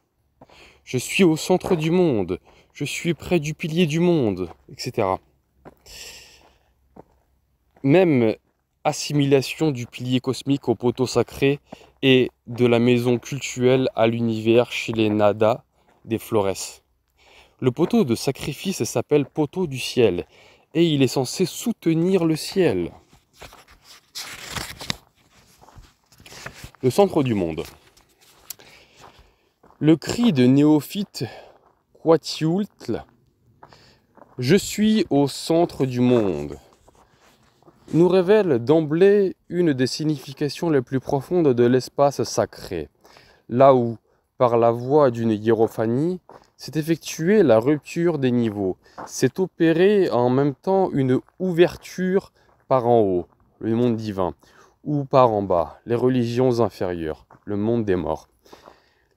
Je suis au centre du monde, je suis près du pilier du monde, etc. Même assimilation du pilier cosmique au poteau sacré et de la maison cultuelle à l'univers chez les Nada des Flores. Le poteau de sacrifice s'appelle poteau du ciel et il est censé soutenir le ciel. Le centre du monde. Le cri de néophyte Quatiultl Je suis au centre du monde nous révèle d'emblée une des significations les plus profondes de l'espace sacré, là où, par la voix d'une hiérophanie, c'est effectuer la rupture des niveaux. C'est opérer en même temps une ouverture par en haut, le monde divin, ou par en bas, les religions inférieures, le monde des morts.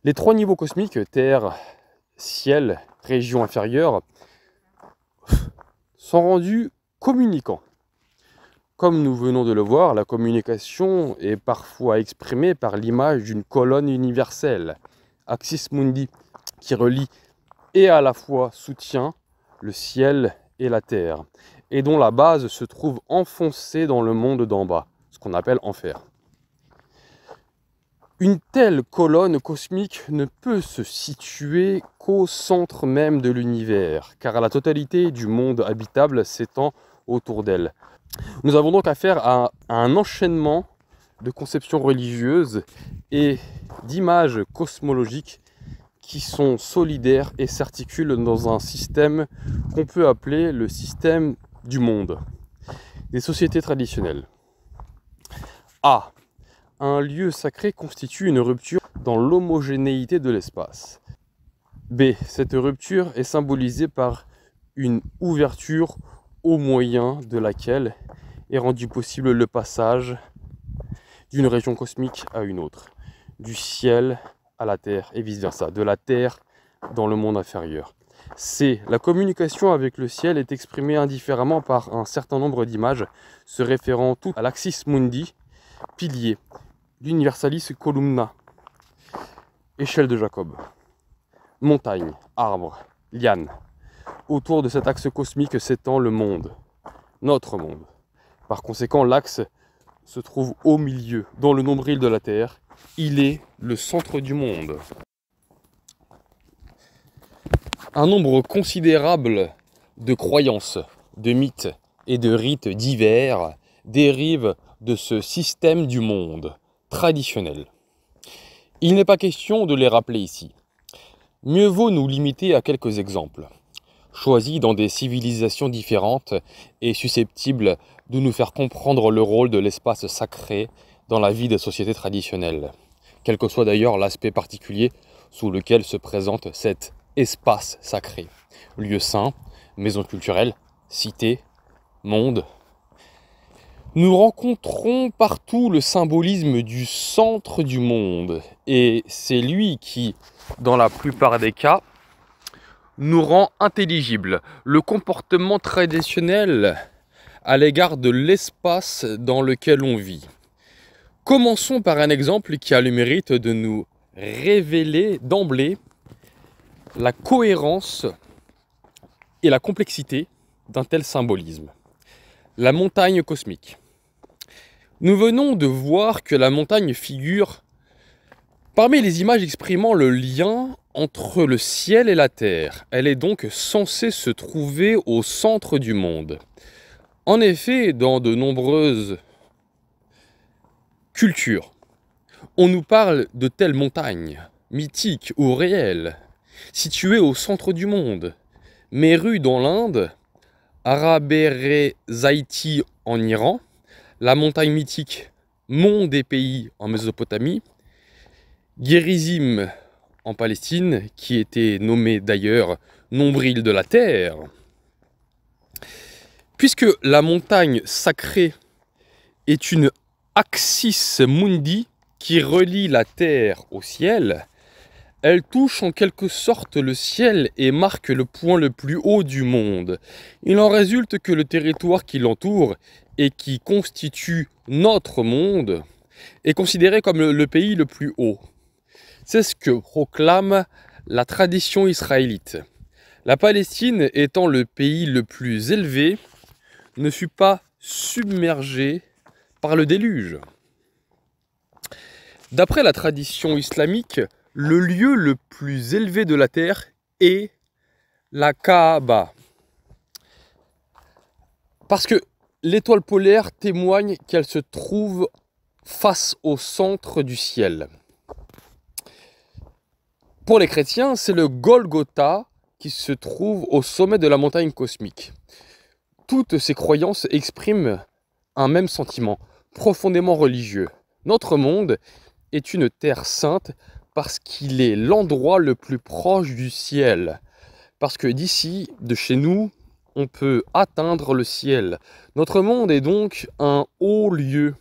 Les trois niveaux cosmiques, terre, ciel, région inférieure, sont rendus communicants. Comme nous venons de le voir, la communication est parfois exprimée par l'image d'une colonne universelle, Axis Mundi, qui relie et à la fois soutient le ciel et la terre, et dont la base se trouve enfoncée dans le monde d'en bas, ce qu'on appelle enfer. Une telle colonne cosmique ne peut se situer qu'au centre même de l'univers, car la totalité du monde habitable s'étend autour d'elle. Nous avons donc affaire à un enchaînement de conceptions religieuses et d'images cosmologiques qui sont solidaires et s'articulent dans un système qu'on peut appeler le système du monde, des sociétés traditionnelles. A. Un lieu sacré constitue une rupture dans l'homogénéité de l'espace. B. Cette rupture est symbolisée par une ouverture au moyen de laquelle est rendu possible le passage d'une région cosmique à une autre, du ciel à à la terre et vice-versa, de la terre dans le monde inférieur. C. La communication avec le ciel est exprimée indifféremment par un certain nombre d'images se référant tout à l'axis mundi, pilier, l'universalis columna, échelle de Jacob, montagne, arbre, liane. Autour de cet axe cosmique s'étend le monde, notre monde. Par conséquent, l'axe se trouve au milieu, dans le nombril de la Terre, il est le centre du monde. Un nombre considérable de croyances, de mythes et de rites divers dérivent de ce système du monde traditionnel. Il n'est pas question de les rappeler ici. Mieux vaut nous limiter à quelques exemples, choisis dans des civilisations différentes et susceptibles de nous faire comprendre le rôle de l'espace sacré dans la vie des sociétés traditionnelles, quel que soit d'ailleurs l'aspect particulier sous lequel se présente cet espace sacré, lieu saint, maison culturelle, cité, monde. Nous rencontrons partout le symbolisme du centre du monde, et c'est lui qui, dans la plupart des cas, nous rend intelligible Le comportement traditionnel à l'égard de l'espace dans lequel on vit. Commençons par un exemple qui a le mérite de nous révéler d'emblée la cohérence et la complexité d'un tel symbolisme. La montagne cosmique. Nous venons de voir que la montagne figure parmi les images exprimant le lien entre le ciel et la terre. Elle est donc censée se trouver au centre du monde. En effet, dans de nombreuses culture. On nous parle de telles montagnes, mythiques ou réelles, situées au centre du monde, Meru dans l'Inde, Zaiti en Iran, la montagne mythique Mont des pays en Mésopotamie, Gerizim en Palestine, qui était nommé d'ailleurs Nombril de la Terre. Puisque la montagne sacrée est une Axis Mundi, qui relie la terre au ciel, elle touche en quelque sorte le ciel et marque le point le plus haut du monde. Il en résulte que le territoire qui l'entoure et qui constitue notre monde est considéré comme le, pays le plus haut. C'est ce que proclame la tradition israélite. La Palestine étant le pays le plus élevé, ne fut pas submergée par le déluge. D'après la tradition islamique, le lieu le plus élevé de la terre est la Kaaba. Parce que l'étoile polaire témoigne qu'elle se trouve face au centre du ciel. Pour les chrétiens, c'est le Golgotha qui se trouve au sommet de la montagne cosmique. Toutes ces croyances expriment même sentiment profondément religieux. Notre monde est une terre sainte parce qu'il est l'endroit le plus proche du ciel. Parce que d'ici, de chez nous, on peut atteindre le ciel. Notre monde est donc un haut lieu.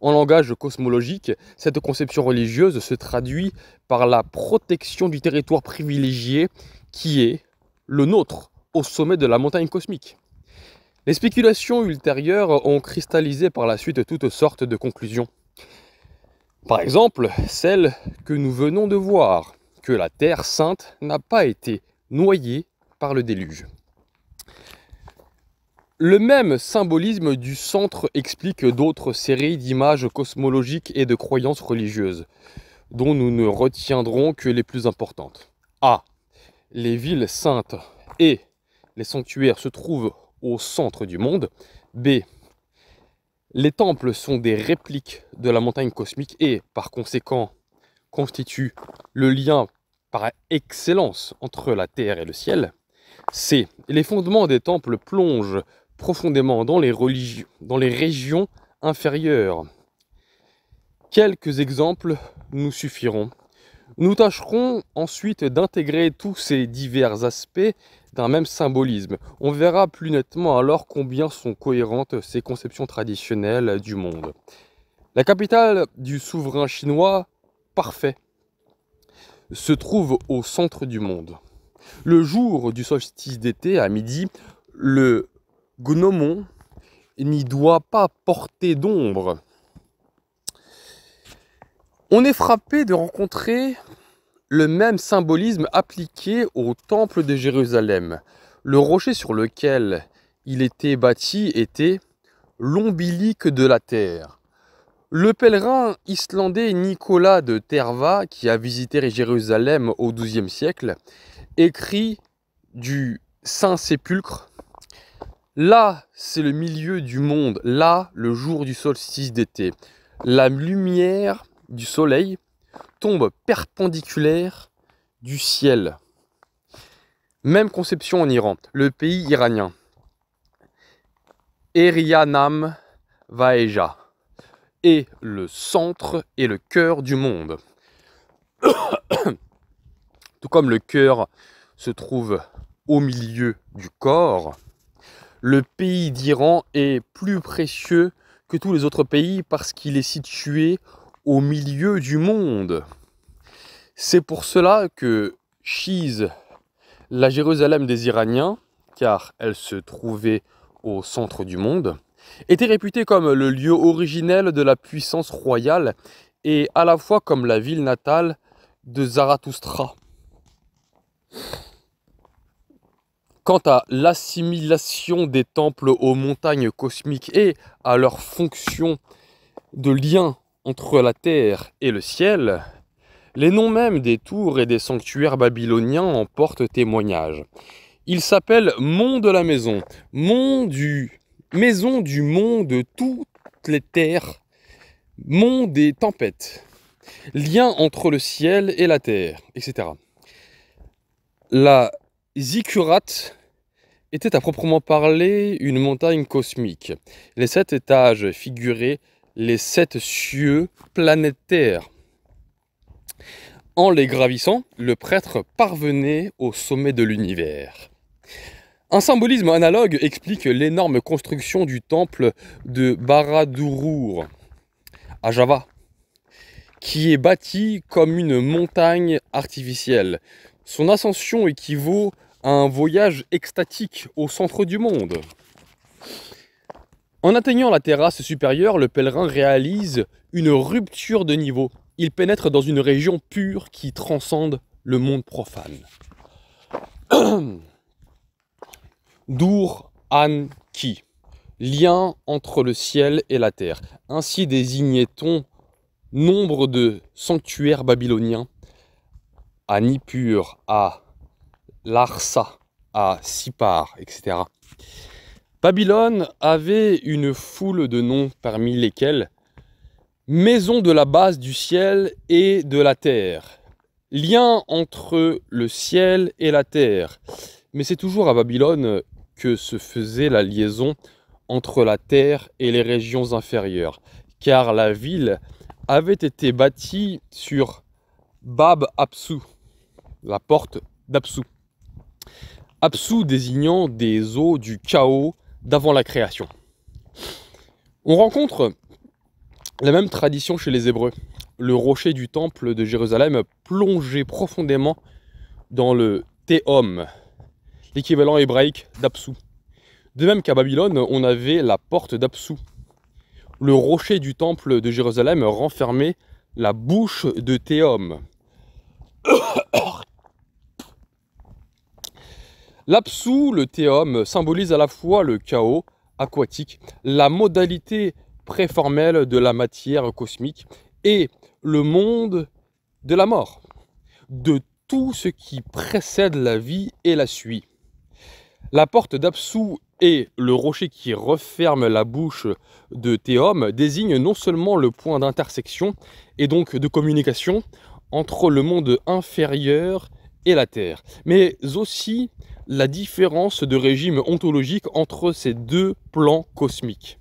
En langage cosmologique, cette conception religieuse se traduit par la protection du territoire privilégié qui est le nôtre au sommet de la montagne cosmique. Les spéculations ultérieures ont cristallisé par la suite toutes sortes de conclusions. Par exemple, celle que nous venons de voir, que la Terre sainte n'a pas été noyée par le déluge. Le même symbolisme du centre explique d'autres séries d'images cosmologiques et de croyances religieuses, dont nous ne retiendrons que les plus importantes. A. Les villes saintes et les sanctuaires se trouvent au centre du monde. B. Les temples sont des répliques de la montagne cosmique et par conséquent constituent le lien par excellence entre la terre et le ciel. C. Les fondements des temples plongent profondément dans les, religions, dans les régions inférieures. Quelques exemples nous suffiront. Nous tâcherons ensuite d'intégrer tous ces divers aspects d'un même symbolisme. On verra plus nettement alors combien sont cohérentes ces conceptions traditionnelles du monde. La capitale du souverain chinois, parfait, se trouve au centre du monde. Le jour du solstice d'été, à midi, le gnomon n'y doit pas porter d'ombre. On est frappé de rencontrer le même symbolisme appliqué au temple de Jérusalem. Le rocher sur lequel il était bâti était l'ombilique de la terre. Le pèlerin islandais Nicolas de Terva, qui a visité Jérusalem au XIIe siècle, écrit du Saint-Sépulcre Là, c'est le milieu du monde, là, le jour du solstice d'été. La lumière du soleil tombe perpendiculaire du ciel. Même conception en Iran, le pays iranien. Erianam Vaeja est le centre et le cœur du monde. Tout comme le cœur se trouve au milieu du corps, le pays d'Iran est plus précieux que tous les autres pays parce qu'il est situé au milieu du monde. C'est pour cela que Chise, la Jérusalem des Iraniens, car elle se trouvait au centre du monde, était réputée comme le lieu originel de la puissance royale et à la fois comme la ville natale de Zarathustra. Quant à l'assimilation des temples aux montagnes cosmiques et à leur fonction de lien entre la terre et le ciel, les noms mêmes des tours et des sanctuaires babyloniens en portent témoignage. Il s'appelle Mont de la Maison, Mont du Maison du Mont de toutes les terres, Mont des tempêtes, lien entre le ciel et la terre, etc. La Zikurat était à proprement parler une montagne cosmique. Les sept étages figuraient les sept cieux planétaires. En les gravissant, le prêtre parvenait au sommet de l'univers. Un symbolisme analogue explique l'énorme construction du temple de Baradurur à Java, qui est bâti comme une montagne artificielle. Son ascension équivaut à un voyage extatique au centre du monde. En atteignant la terrasse supérieure, le pèlerin réalise une rupture de niveau. Il pénètre dans une région pure qui transcende le monde profane. Dour An Ki, lien entre le ciel et la terre. Ainsi désignait-on nombre de sanctuaires babyloniens à Nippur, à Larsa, à Sipar, etc. Babylone avait une foule de noms parmi lesquels maison de la base du ciel et de la terre, lien entre le ciel et la terre. Mais c'est toujours à Babylone que se faisait la liaison entre la terre et les régions inférieures, car la ville avait été bâtie sur Bab Apsu, la porte d'Apsu. Apsu désignant des eaux du chaos d'avant la création. On rencontre la même tradition chez les Hébreux. Le rocher du temple de Jérusalem plongeait profondément dans le Théom, l'équivalent hébraïque d'Apsou. De même qu'à Babylone, on avait la porte d'Apsou. Le rocher du temple de Jérusalem renfermait la bouche de Théom. L'Apsu, le théum, symbolise à la fois le chaos aquatique, la modalité préformelle de la matière cosmique et le monde de la mort, de tout ce qui précède la vie et la suit. La porte d'Apsu et le rocher qui referme la bouche de Théum désignent non seulement le point d'intersection et donc de communication entre le monde inférieur et la Terre, mais aussi la différence de régime ontologique entre ces deux plans cosmiques.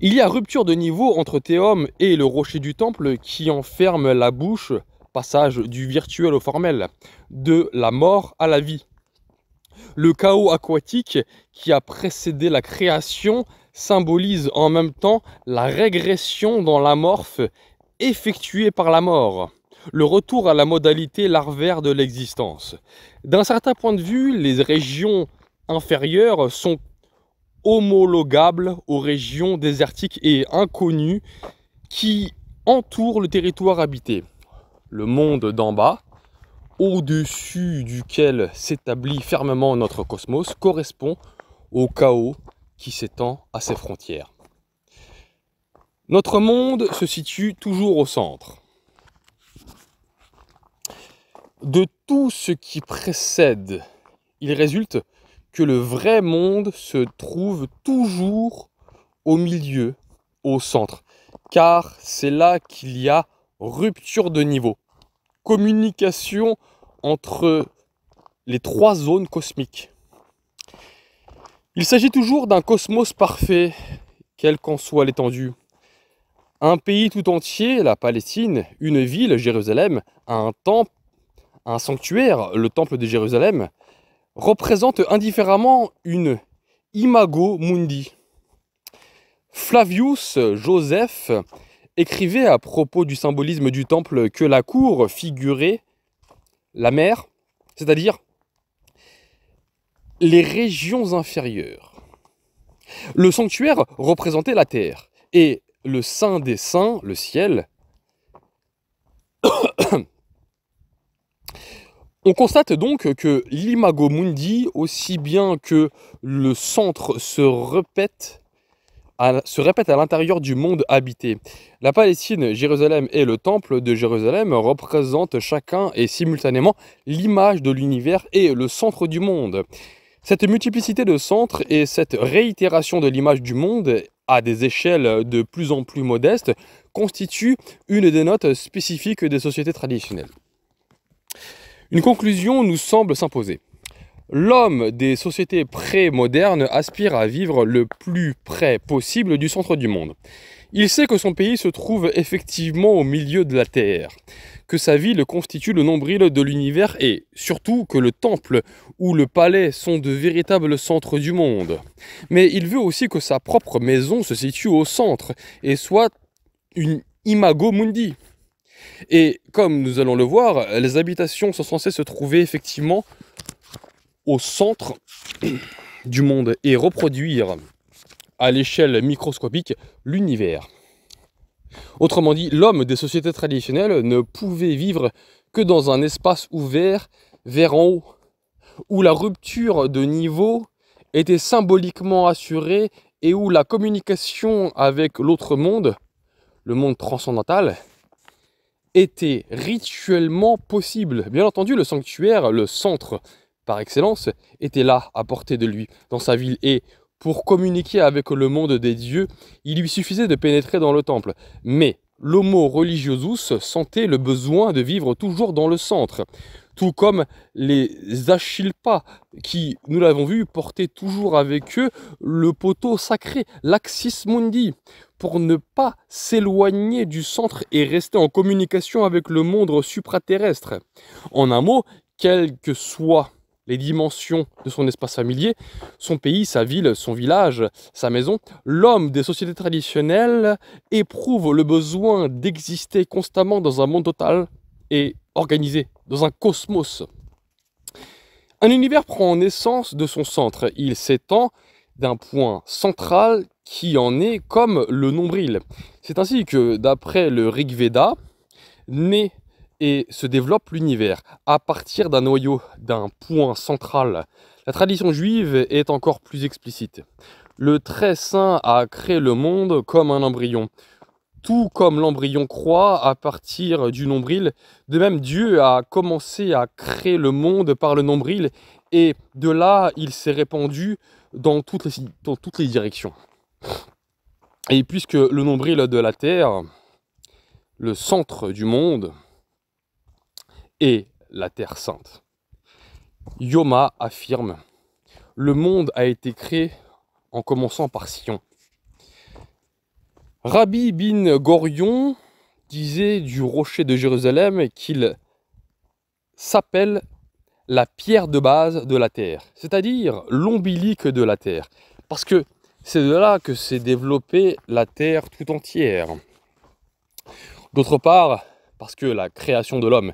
Il y a rupture de niveau entre Théom et le rocher du temple qui enferme la bouche, passage du virtuel au formel, de la mort à la vie. Le chaos aquatique qui a précédé la création symbolise en même temps la régression dans l'amorphe effectuée par la mort le retour à la modalité larvaire de l'existence. D'un certain point de vue, les régions inférieures sont homologables aux régions désertiques et inconnues qui entourent le territoire habité. Le monde d'en bas, au-dessus duquel s'établit fermement notre cosmos, correspond au chaos qui s'étend à ses frontières. Notre monde se situe toujours au centre de tout ce qui précède, il résulte que le vrai monde se trouve toujours au milieu, au centre, car c'est là qu'il y a rupture de niveau, communication entre les trois zones cosmiques. Il s'agit toujours d'un cosmos parfait, quelle qu'en soit l'étendue. Un pays tout entier, la Palestine, une ville, Jérusalem, un temple, un sanctuaire, le temple de Jérusalem, représente indifféremment une imago mundi. Flavius Joseph écrivait à propos du symbolisme du temple que la cour figurait la mer, c'est-à-dire les régions inférieures. Le sanctuaire représentait la terre et le saint des saints, le ciel, on constate donc que l'imago mundi, aussi bien que le centre, se répète à, l'intérieur du monde habité. La Palestine, Jérusalem et le Temple de Jérusalem représentent chacun et simultanément l'image de l'univers et le centre du monde. Cette multiplicité de centres et cette réitération de l'image du monde à des échelles de plus en plus modestes constituent une des notes spécifiques des sociétés traditionnelles. Une conclusion nous semble s'imposer. L'homme des sociétés pré-modernes aspire à vivre le plus près possible du centre du monde. Il sait que son pays se trouve effectivement au milieu de la Terre, que sa ville constitue le nombril de l'univers et surtout que le temple ou le palais sont de véritables centres du monde. Mais il veut aussi que sa propre maison se situe au centre et soit une imago mundi, et comme nous allons le voir, les habitations sont censées se trouver effectivement au centre du monde et reproduire à l'échelle microscopique l'univers. Autrement dit, l'homme des sociétés traditionnelles ne pouvait vivre que dans un espace ouvert vers en haut, où la rupture de niveau était symboliquement assurée et où la communication avec l'autre monde, le monde transcendantal, était rituellement possible. Bien entendu, le sanctuaire, le centre par excellence, était là, à portée de lui, dans sa ville. Et pour communiquer avec le monde des dieux, il lui suffisait de pénétrer dans le temple. Mais l'homo religiosus sentait le besoin de vivre toujours dans le centre tout comme les Achilpas, qui, nous l'avons vu, portaient toujours avec eux le poteau sacré, l'Axis Mundi, pour ne pas s'éloigner du centre et rester en communication avec le monde supraterrestre. En un mot, quelles que soient les dimensions de son espace familier, son pays, sa ville, son village, sa maison, l'homme des sociétés traditionnelles éprouve le besoin d'exister constamment dans un monde total et organisé dans un cosmos. Un univers prend naissance de son centre. Il s'étend d'un point central qui en est comme le nombril. C'est ainsi que, d'après le Rig Veda, naît et se développe l'univers à partir d'un noyau, d'un point central. La tradition juive est encore plus explicite. Le très saint a créé le monde comme un embryon tout comme l'embryon croît à partir du nombril, de même Dieu a commencé à créer le monde par le nombril et de là il s'est répandu dans toutes les, dans toutes les directions. Et puisque le nombril de la Terre, le centre du monde, est la Terre sainte, Yoma affirme, le monde a été créé en commençant par Sion. Rabbi bin Gorion disait du rocher de Jérusalem qu'il s'appelle la pierre de base de la terre, c'est-à-dire l'ombilique de la terre, parce que c'est de là que s'est développée la terre tout entière. D'autre part, parce que la création de l'homme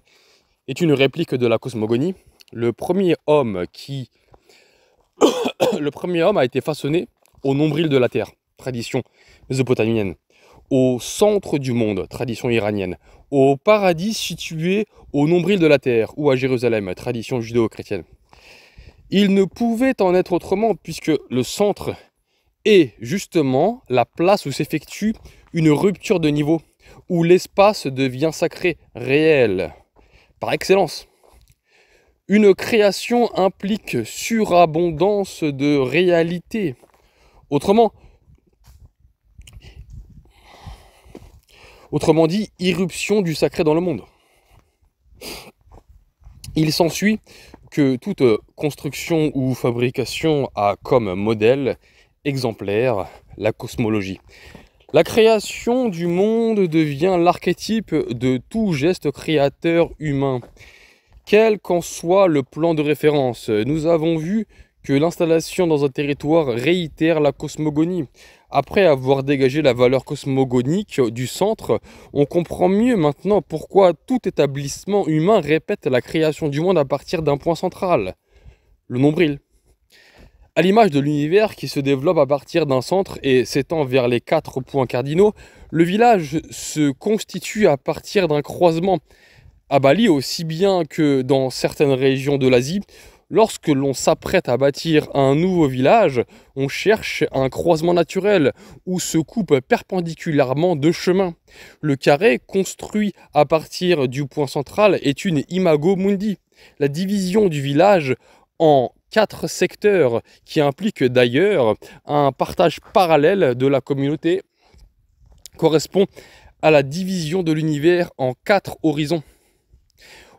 est une réplique de la cosmogonie, le premier homme qui le premier homme a été façonné au nombril de la terre, tradition mésopotamienne, au centre du monde, tradition iranienne, au paradis situé au nombril de la terre ou à Jérusalem, tradition judéo-chrétienne. Il ne pouvait en être autrement puisque le centre est justement la place où s'effectue une rupture de niveau, où l'espace devient sacré, réel, par excellence. Une création implique surabondance de réalité. Autrement, Autrement dit, irruption du sacré dans le monde. Il s'ensuit que toute construction ou fabrication a comme modèle exemplaire la cosmologie. La création du monde devient l'archétype de tout geste créateur humain, quel qu'en soit le plan de référence. Nous avons vu que l'installation dans un territoire réitère la cosmogonie. Après avoir dégagé la valeur cosmogonique du centre, on comprend mieux maintenant pourquoi tout établissement humain répète la création du monde à partir d'un point central, le nombril. À l'image de l'univers qui se développe à partir d'un centre et s'étend vers les quatre points cardinaux, le village se constitue à partir d'un croisement. À Bali, aussi bien que dans certaines régions de l'Asie, Lorsque l'on s'apprête à bâtir un nouveau village, on cherche un croisement naturel où se coupent perpendiculairement deux chemins. Le carré construit à partir du point central est une imago mundi. La division du village en quatre secteurs qui implique d'ailleurs un partage parallèle de la communauté correspond à la division de l'univers en quatre horizons.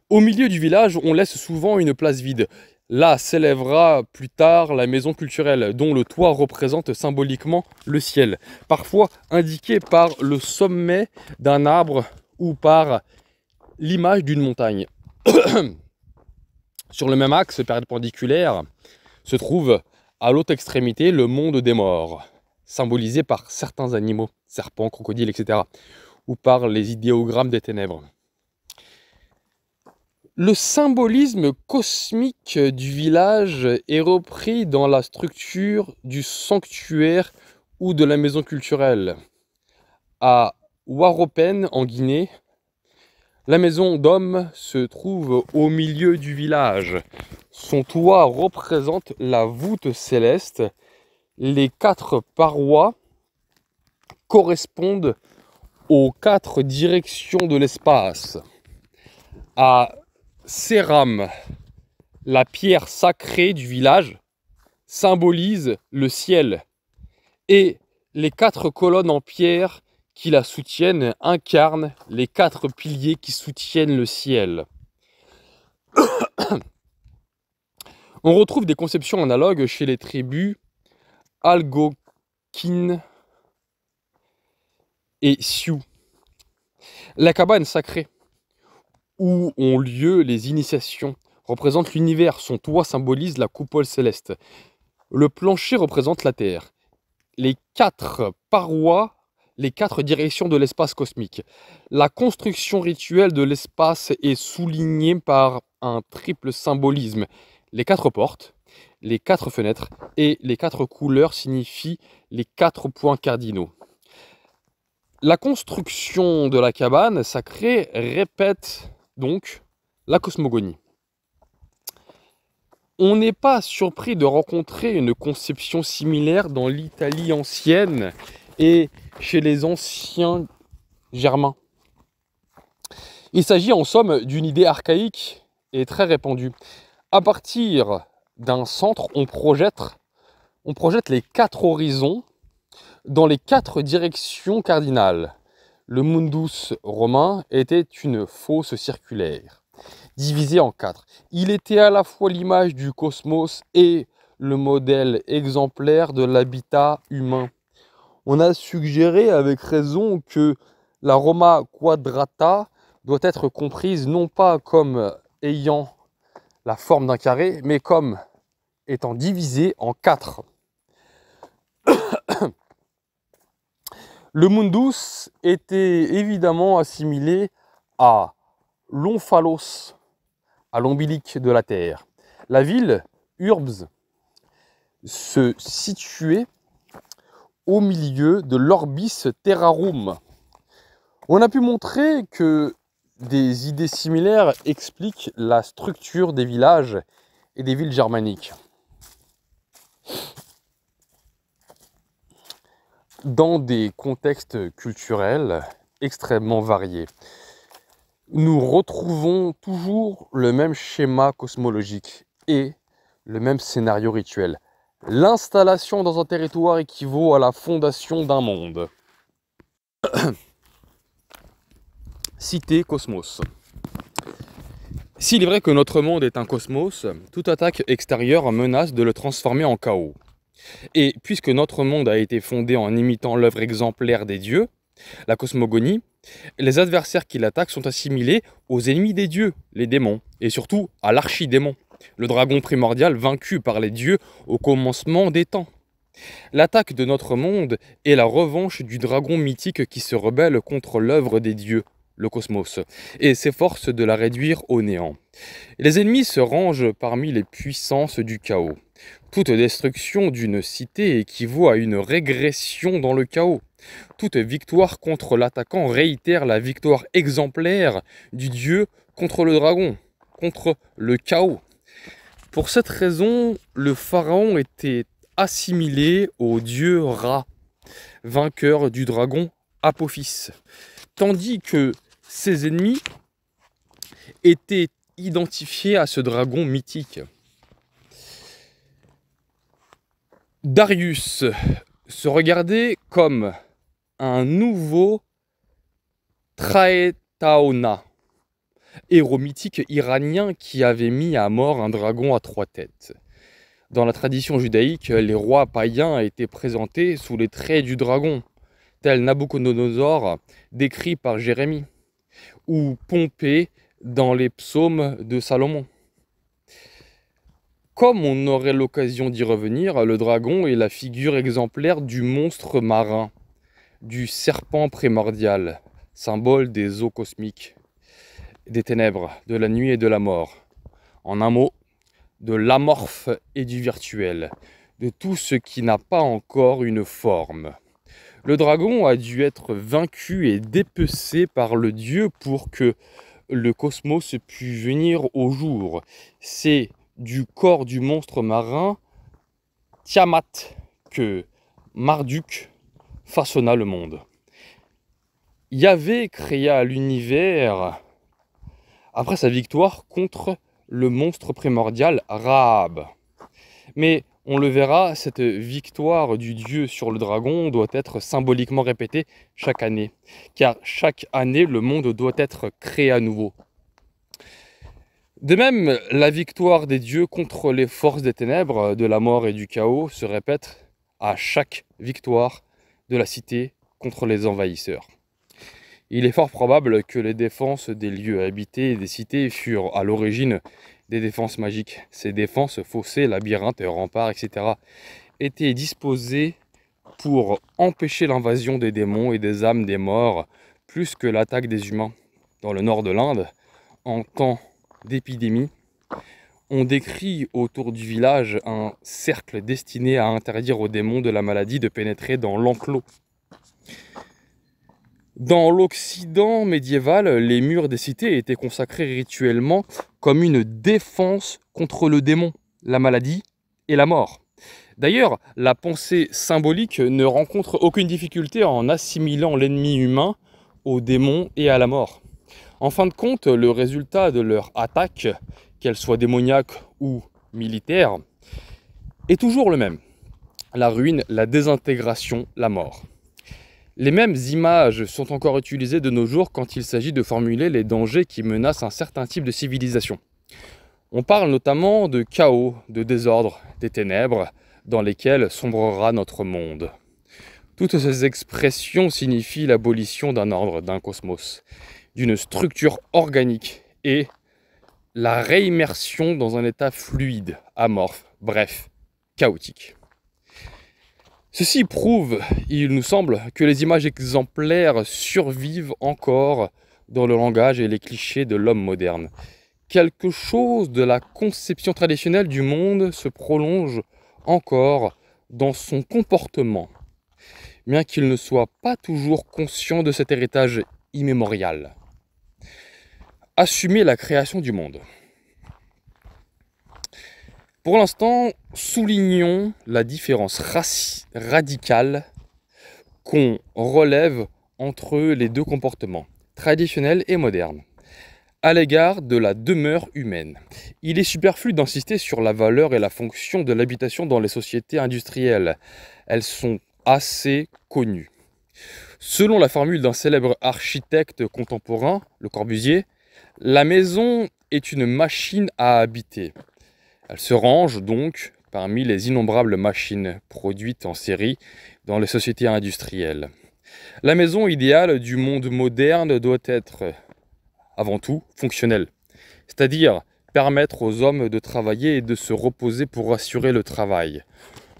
Au milieu du village, on laisse souvent une place vide. Là s'élèvera plus tard la maison culturelle, dont le toit représente symboliquement le ciel, parfois indiqué par le sommet d'un arbre ou par l'image d'une montagne. Sur le même axe perpendiculaire se trouve à l'autre extrémité le monde des morts, symbolisé par certains animaux, serpents, crocodiles, etc., ou par les idéogrammes des ténèbres. Le symbolisme cosmique du village est repris dans la structure du sanctuaire ou de la maison culturelle. À Waropen, en Guinée, la maison d'homme se trouve au milieu du village. Son toit représente la voûte céleste. Les quatre parois correspondent aux quatre directions de l'espace. À Séram, la pierre sacrée du village, symbolise le ciel et les quatre colonnes en pierre qui la soutiennent incarnent les quatre piliers qui soutiennent le ciel. On retrouve des conceptions analogues chez les tribus Algokin et Sioux. La cabane sacrée où ont lieu les initiations représente l'univers, son toit symbolise la coupole céleste. Le plancher représente la Terre. Les quatre parois, les quatre directions de l'espace cosmique. La construction rituelle de l'espace est soulignée par un triple symbolisme. Les quatre portes, les quatre fenêtres et les quatre couleurs signifient les quatre points cardinaux. La construction de la cabane sacrée répète donc la cosmogonie. On n'est pas surpris de rencontrer une conception similaire dans l'Italie ancienne et chez les anciens germains. Il s'agit en somme d'une idée archaïque et très répandue. À partir d'un centre, on projette, on projette les quatre horizons dans les quatre directions cardinales le mundus romain était une fosse circulaire, divisée en quatre. Il était à la fois l'image du cosmos et le modèle exemplaire de l'habitat humain. On a suggéré avec raison que la Roma quadrata doit être comprise non pas comme ayant la forme d'un carré, mais comme étant divisée en quatre. Le mundus était évidemment assimilé à l'omphalos, à l'ombilique de la terre. La ville, Urbs, se situait au milieu de l'orbis terrarum. On a pu montrer que des idées similaires expliquent la structure des villages et des villes germaniques dans des contextes culturels extrêmement variés. Nous retrouvons toujours le même schéma cosmologique et le même scénario rituel. L'installation dans un territoire équivaut à la fondation d'un monde. Cité Cosmos. S'il est vrai que notre monde est un cosmos, toute attaque extérieure menace de le transformer en chaos. Et puisque notre monde a été fondé en imitant l'œuvre exemplaire des dieux, la cosmogonie, les adversaires qui l'attaquent sont assimilés aux ennemis des dieux, les démons, et surtout à l'archidémon, le dragon primordial vaincu par les dieux au commencement des temps. L'attaque de notre monde est la revanche du dragon mythique qui se rebelle contre l'œuvre des dieux, le cosmos, et s'efforce de la réduire au néant. Les ennemis se rangent parmi les puissances du chaos. Toute destruction d'une cité équivaut à une régression dans le chaos. Toute victoire contre l'attaquant réitère la victoire exemplaire du dieu contre le dragon, contre le chaos. Pour cette raison, le pharaon était assimilé au dieu Ra, vainqueur du dragon Apophis, tandis que ses ennemis étaient identifiés à ce dragon mythique. Darius se regardait comme un nouveau Traetaona, héros mythique iranien qui avait mis à mort un dragon à trois têtes. Dans la tradition judaïque, les rois païens étaient présentés sous les traits du dragon, tel Nabucodonosor décrit par Jérémie, ou Pompée dans les psaumes de Salomon comme on aurait l'occasion d'y revenir, le dragon est la figure exemplaire du monstre marin, du serpent primordial, symbole des eaux cosmiques, des ténèbres, de la nuit et de la mort. En un mot, de l'amorphe et du virtuel, de tout ce qui n'a pas encore une forme. Le dragon a dû être vaincu et dépecé par le dieu pour que le cosmos puisse venir au jour. C'est du corps du monstre marin Tiamat que Marduk façonna le monde. Yahvé créa l'univers après sa victoire contre le monstre primordial Raab. Mais on le verra, cette victoire du dieu sur le dragon doit être symboliquement répétée chaque année, car chaque année le monde doit être créé à nouveau. De même, la victoire des dieux contre les forces des ténèbres, de la mort et du chaos se répète à chaque victoire de la cité contre les envahisseurs. Il est fort probable que les défenses des lieux habités et des cités furent à l'origine des défenses magiques. Ces défenses, fossés, labyrinthes, remparts, etc., étaient disposées pour empêcher l'invasion des démons et des âmes des morts plus que l'attaque des humains. Dans le nord de l'Inde, en temps d'épidémie. On décrit autour du village un cercle destiné à interdire aux démons de la maladie de pénétrer dans l'enclos. Dans l'Occident médiéval, les murs des cités étaient consacrés rituellement comme une défense contre le démon, la maladie et la mort. D'ailleurs, la pensée symbolique ne rencontre aucune difficulté en assimilant l'ennemi humain au démon et à la mort. En fin de compte, le résultat de leur attaque, qu'elle soit démoniaque ou militaire, est toujours le même. La ruine, la désintégration, la mort. Les mêmes images sont encore utilisées de nos jours quand il s'agit de formuler les dangers qui menacent un certain type de civilisation. On parle notamment de chaos, de désordre, des ténèbres dans lesquelles sombrera notre monde. Toutes ces expressions signifient l'abolition d'un ordre, d'un cosmos d'une structure organique et la réimmersion dans un état fluide, amorphe, bref, chaotique. Ceci prouve, il nous semble, que les images exemplaires survivent encore dans le langage et les clichés de l'homme moderne. Quelque chose de la conception traditionnelle du monde se prolonge encore dans son comportement, bien qu'il ne soit pas toujours conscient de cet héritage immémorial assumer la création du monde. Pour l'instant, soulignons la différence radicale qu'on relève entre les deux comportements, traditionnels et moderne, à l'égard de la demeure humaine. Il est superflu d'insister sur la valeur et la fonction de l'habitation dans les sociétés industrielles. Elles sont assez connues. Selon la formule d'un célèbre architecte contemporain, Le Corbusier, la maison est une machine à habiter. Elle se range donc parmi les innombrables machines produites en série dans les sociétés industrielles. La maison idéale du monde moderne doit être avant tout fonctionnelle, c'est-à-dire permettre aux hommes de travailler et de se reposer pour assurer le travail.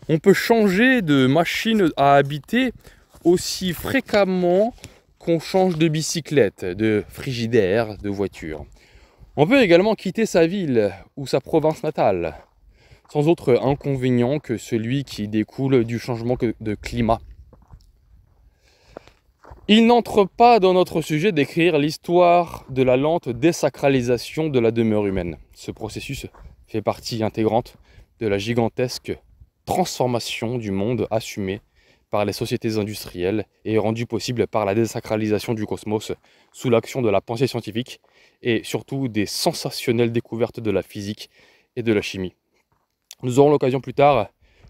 On peut changer de machine à habiter aussi fréquemment qu'on change de bicyclette, de frigidaire, de voiture. On peut également quitter sa ville ou sa province natale, sans autre inconvénient que celui qui découle du changement de climat. Il n'entre pas dans notre sujet d'écrire l'histoire de la lente désacralisation de la demeure humaine. Ce processus fait partie intégrante de la gigantesque transformation du monde assumée par les sociétés industrielles et rendue possible par la désacralisation du cosmos sous l'action de la pensée scientifique et surtout des sensationnelles découvertes de la physique et de la chimie. Nous aurons l'occasion plus tard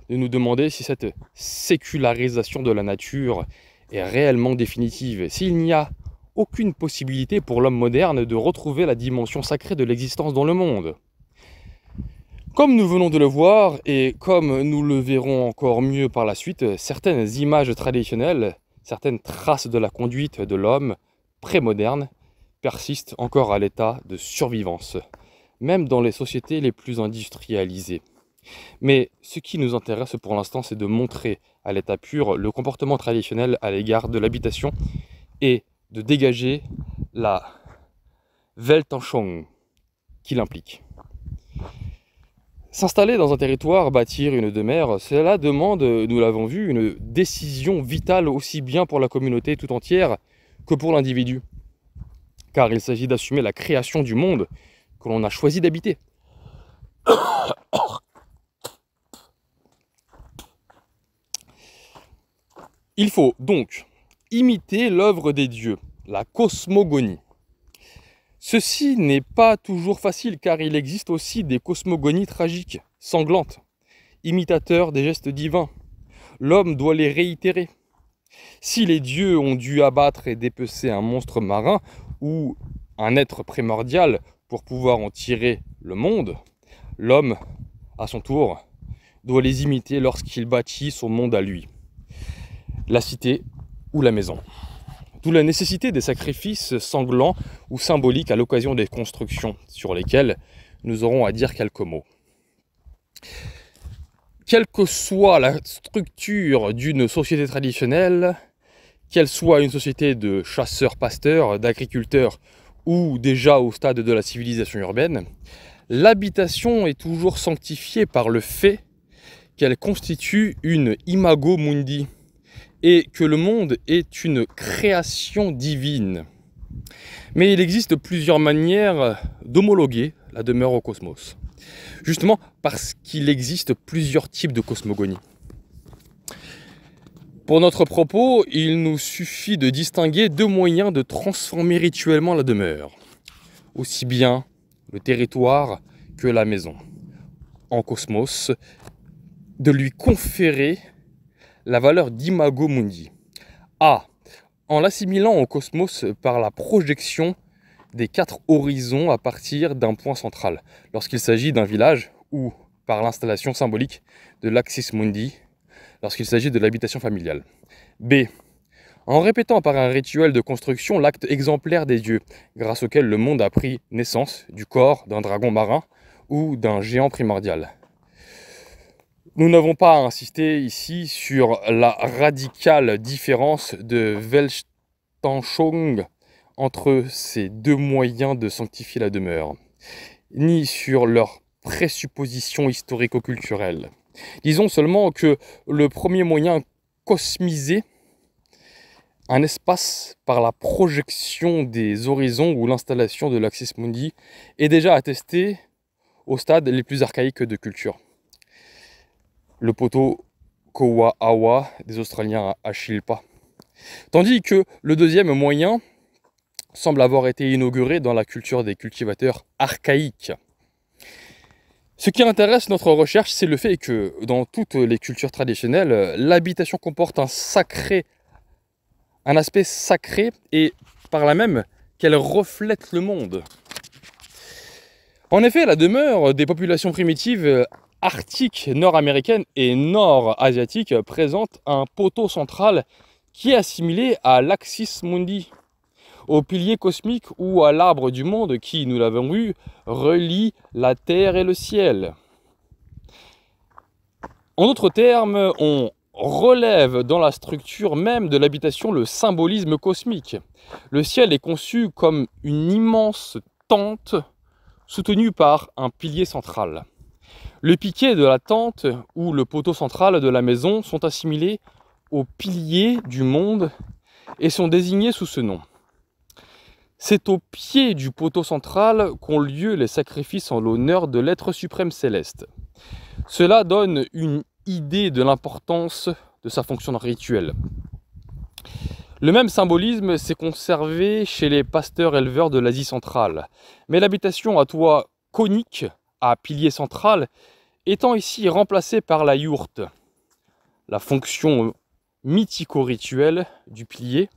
de nous demander si cette sécularisation de la nature est réellement définitive, s'il n'y a aucune possibilité pour l'homme moderne de retrouver la dimension sacrée de l'existence dans le monde. Comme nous venons de le voir et comme nous le verrons encore mieux par la suite, certaines images traditionnelles, certaines traces de la conduite de l'homme prémoderne persistent encore à l'état de survivance, même dans les sociétés les plus industrialisées. Mais ce qui nous intéresse pour l'instant, c'est de montrer à l'état pur le comportement traditionnel à l'égard de l'habitation et de dégager la Weltanschauung qu'il implique. S'installer dans un territoire, bâtir une demeure, cela demande, nous l'avons vu, une décision vitale aussi bien pour la communauté tout entière que pour l'individu. Car il s'agit d'assumer la création du monde que l'on a choisi d'habiter. Il faut donc imiter l'œuvre des dieux, la cosmogonie. Ceci n'est pas toujours facile car il existe aussi des cosmogonies tragiques, sanglantes, imitateurs des gestes divins. L'homme doit les réitérer. Si les dieux ont dû abattre et dépecer un monstre marin ou un être primordial pour pouvoir en tirer le monde, l'homme, à son tour, doit les imiter lorsqu'il bâtit son monde à lui, la cité ou la maison d'où la nécessité des sacrifices sanglants ou symboliques à l'occasion des constructions, sur lesquelles nous aurons à dire quelques mots. Quelle que soit la structure d'une société traditionnelle, qu'elle soit une société de chasseurs-pasteurs, d'agriculteurs ou déjà au stade de la civilisation urbaine, l'habitation est toujours sanctifiée par le fait qu'elle constitue une imago mundi, et que le monde est une création divine. Mais il existe plusieurs manières d'homologuer la demeure au cosmos, justement parce qu'il existe plusieurs types de cosmogonie. Pour notre propos, il nous suffit de distinguer deux moyens de transformer rituellement la demeure, aussi bien le territoire que la maison, en cosmos, de lui conférer la valeur d'imago mundi. A. En l'assimilant au cosmos par la projection des quatre horizons à partir d'un point central, lorsqu'il s'agit d'un village ou par l'installation symbolique de l'axis mundi, lorsqu'il s'agit de l'habitation familiale. B. En répétant par un rituel de construction l'acte exemplaire des dieux, grâce auquel le monde a pris naissance du corps d'un dragon marin ou d'un géant primordial. Nous n'avons pas à insister ici sur la radicale différence de Weltanschauung entre ces deux moyens de sanctifier la demeure, ni sur leurs présuppositions historico-culturelles. Disons seulement que le premier moyen cosmisé un espace par la projection des horizons ou l'installation de l'axis mundi est déjà attesté au stade les plus archaïques de culture le poteau Awa des Australiens à Chilpa. Tandis que le deuxième moyen semble avoir été inauguré dans la culture des cultivateurs archaïques. Ce qui intéresse notre recherche, c'est le fait que dans toutes les cultures traditionnelles, l'habitation comporte un sacré, un aspect sacré et par là même qu'elle reflète le monde. En effet, la demeure des populations primitives arctique nord-américaine et nord-asiatique présente un poteau central qui est assimilé à l'axis mundi, au pilier cosmique ou à l'arbre du monde qui, nous l'avons vu, relie la terre et le ciel. En d'autres termes, on relève dans la structure même de l'habitation le symbolisme cosmique. Le ciel est conçu comme une immense tente soutenue par un pilier central. Le piquet de la tente ou le poteau central de la maison sont assimilés aux piliers du monde et sont désignés sous ce nom. C'est au pied du poteau central qu'ont lieu les sacrifices en l'honneur de l'être suprême céleste. Cela donne une idée de l'importance de sa fonction rituelle. Le même symbolisme s'est conservé chez les pasteurs éleveurs de l'Asie centrale, mais l'habitation à toit conique à pilier central étant ici remplacé par la yourte, la fonction mythico-rituelle du pilier,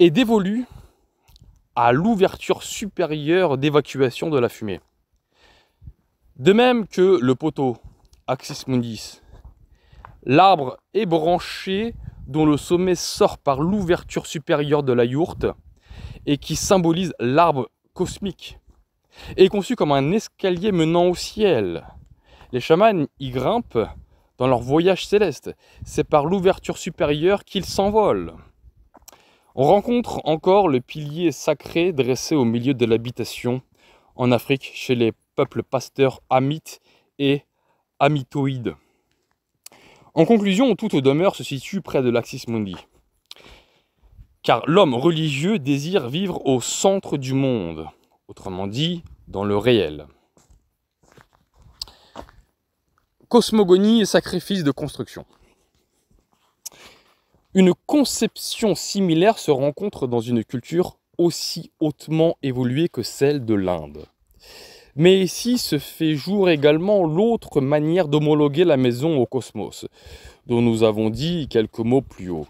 est dévolue à l'ouverture supérieure d'évacuation de la fumée. De même que le poteau Axis Mundis, l'arbre est branché dont le sommet sort par l'ouverture supérieure de la yourte et qui symbolise l'arbre cosmique et est conçu comme un escalier menant au ciel. Les chamans y grimpent dans leur voyage céleste. C'est par l'ouverture supérieure qu'ils s'envolent. On rencontre encore le pilier sacré dressé au milieu de l'habitation en Afrique chez les peuples pasteurs amites et amitoïdes. En conclusion, toute demeure se situe près de l'Axis Mundi. Car l'homme religieux désire vivre au centre du monde autrement dit dans le réel. Cosmogonie et sacrifice de construction. Une conception similaire se rencontre dans une culture aussi hautement évoluée que celle de l'Inde. Mais ici se fait jour également l'autre manière d'homologuer la maison au cosmos, dont nous avons dit quelques mots plus haut.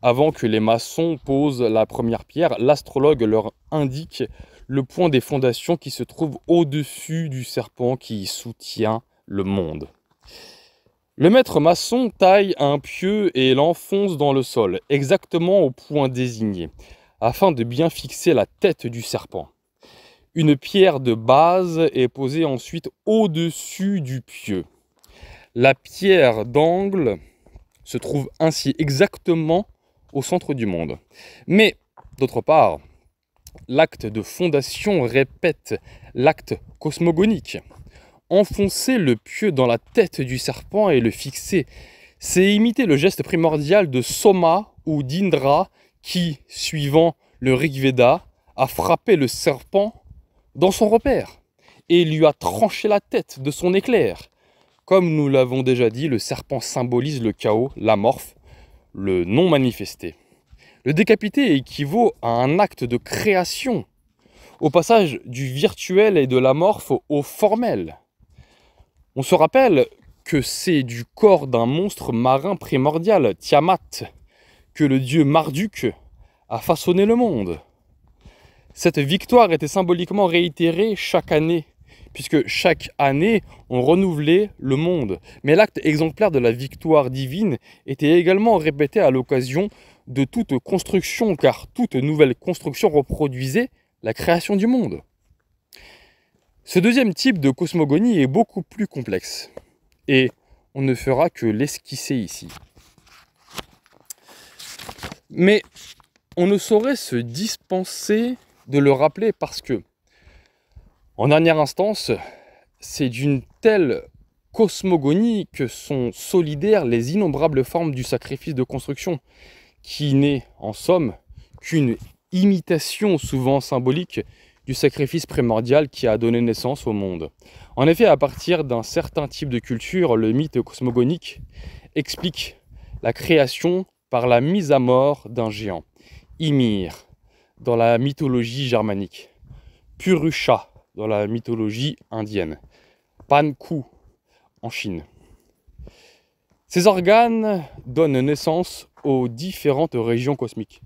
Avant que les maçons posent la première pierre, l'astrologue leur indique le point des fondations qui se trouve au-dessus du serpent qui soutient le monde. Le maître maçon taille un pieu et l'enfonce dans le sol, exactement au point désigné, afin de bien fixer la tête du serpent. Une pierre de base est posée ensuite au-dessus du pieu. La pierre d'angle se trouve ainsi exactement au centre du monde. Mais, d'autre part, L'acte de fondation répète l'acte cosmogonique. Enfoncer le pieu dans la tête du serpent et le fixer, c'est imiter le geste primordial de Soma ou d'Indra qui, suivant le Rig Veda, a frappé le serpent dans son repère et lui a tranché la tête de son éclair. Comme nous l'avons déjà dit, le serpent symbolise le chaos, l'amorphe, le non manifesté. Le décapiter équivaut à un acte de création, au passage du virtuel et de l'amorphe au formel. On se rappelle que c'est du corps d'un monstre marin primordial, Tiamat, que le dieu Marduk a façonné le monde. Cette victoire était symboliquement réitérée chaque année, puisque chaque année, on renouvelait le monde. Mais l'acte exemplaire de la victoire divine était également répété à l'occasion de toute construction, car toute nouvelle construction reproduisait la création du monde. Ce deuxième type de cosmogonie est beaucoup plus complexe, et on ne fera que l'esquisser ici. Mais on ne saurait se dispenser de le rappeler parce que, en dernière instance, c'est d'une telle cosmogonie que sont solidaires les innombrables formes du sacrifice de construction, qui n'est en somme qu'une imitation souvent symbolique du sacrifice primordial qui a donné naissance au monde. En effet, à partir d'un certain type de culture, le mythe cosmogonique explique la création par la mise à mort d'un géant, Ymir, dans la mythologie germanique, Purusha, dans la mythologie indienne, Panku, en Chine. Ces organes donnent naissance aux différentes régions cosmiques.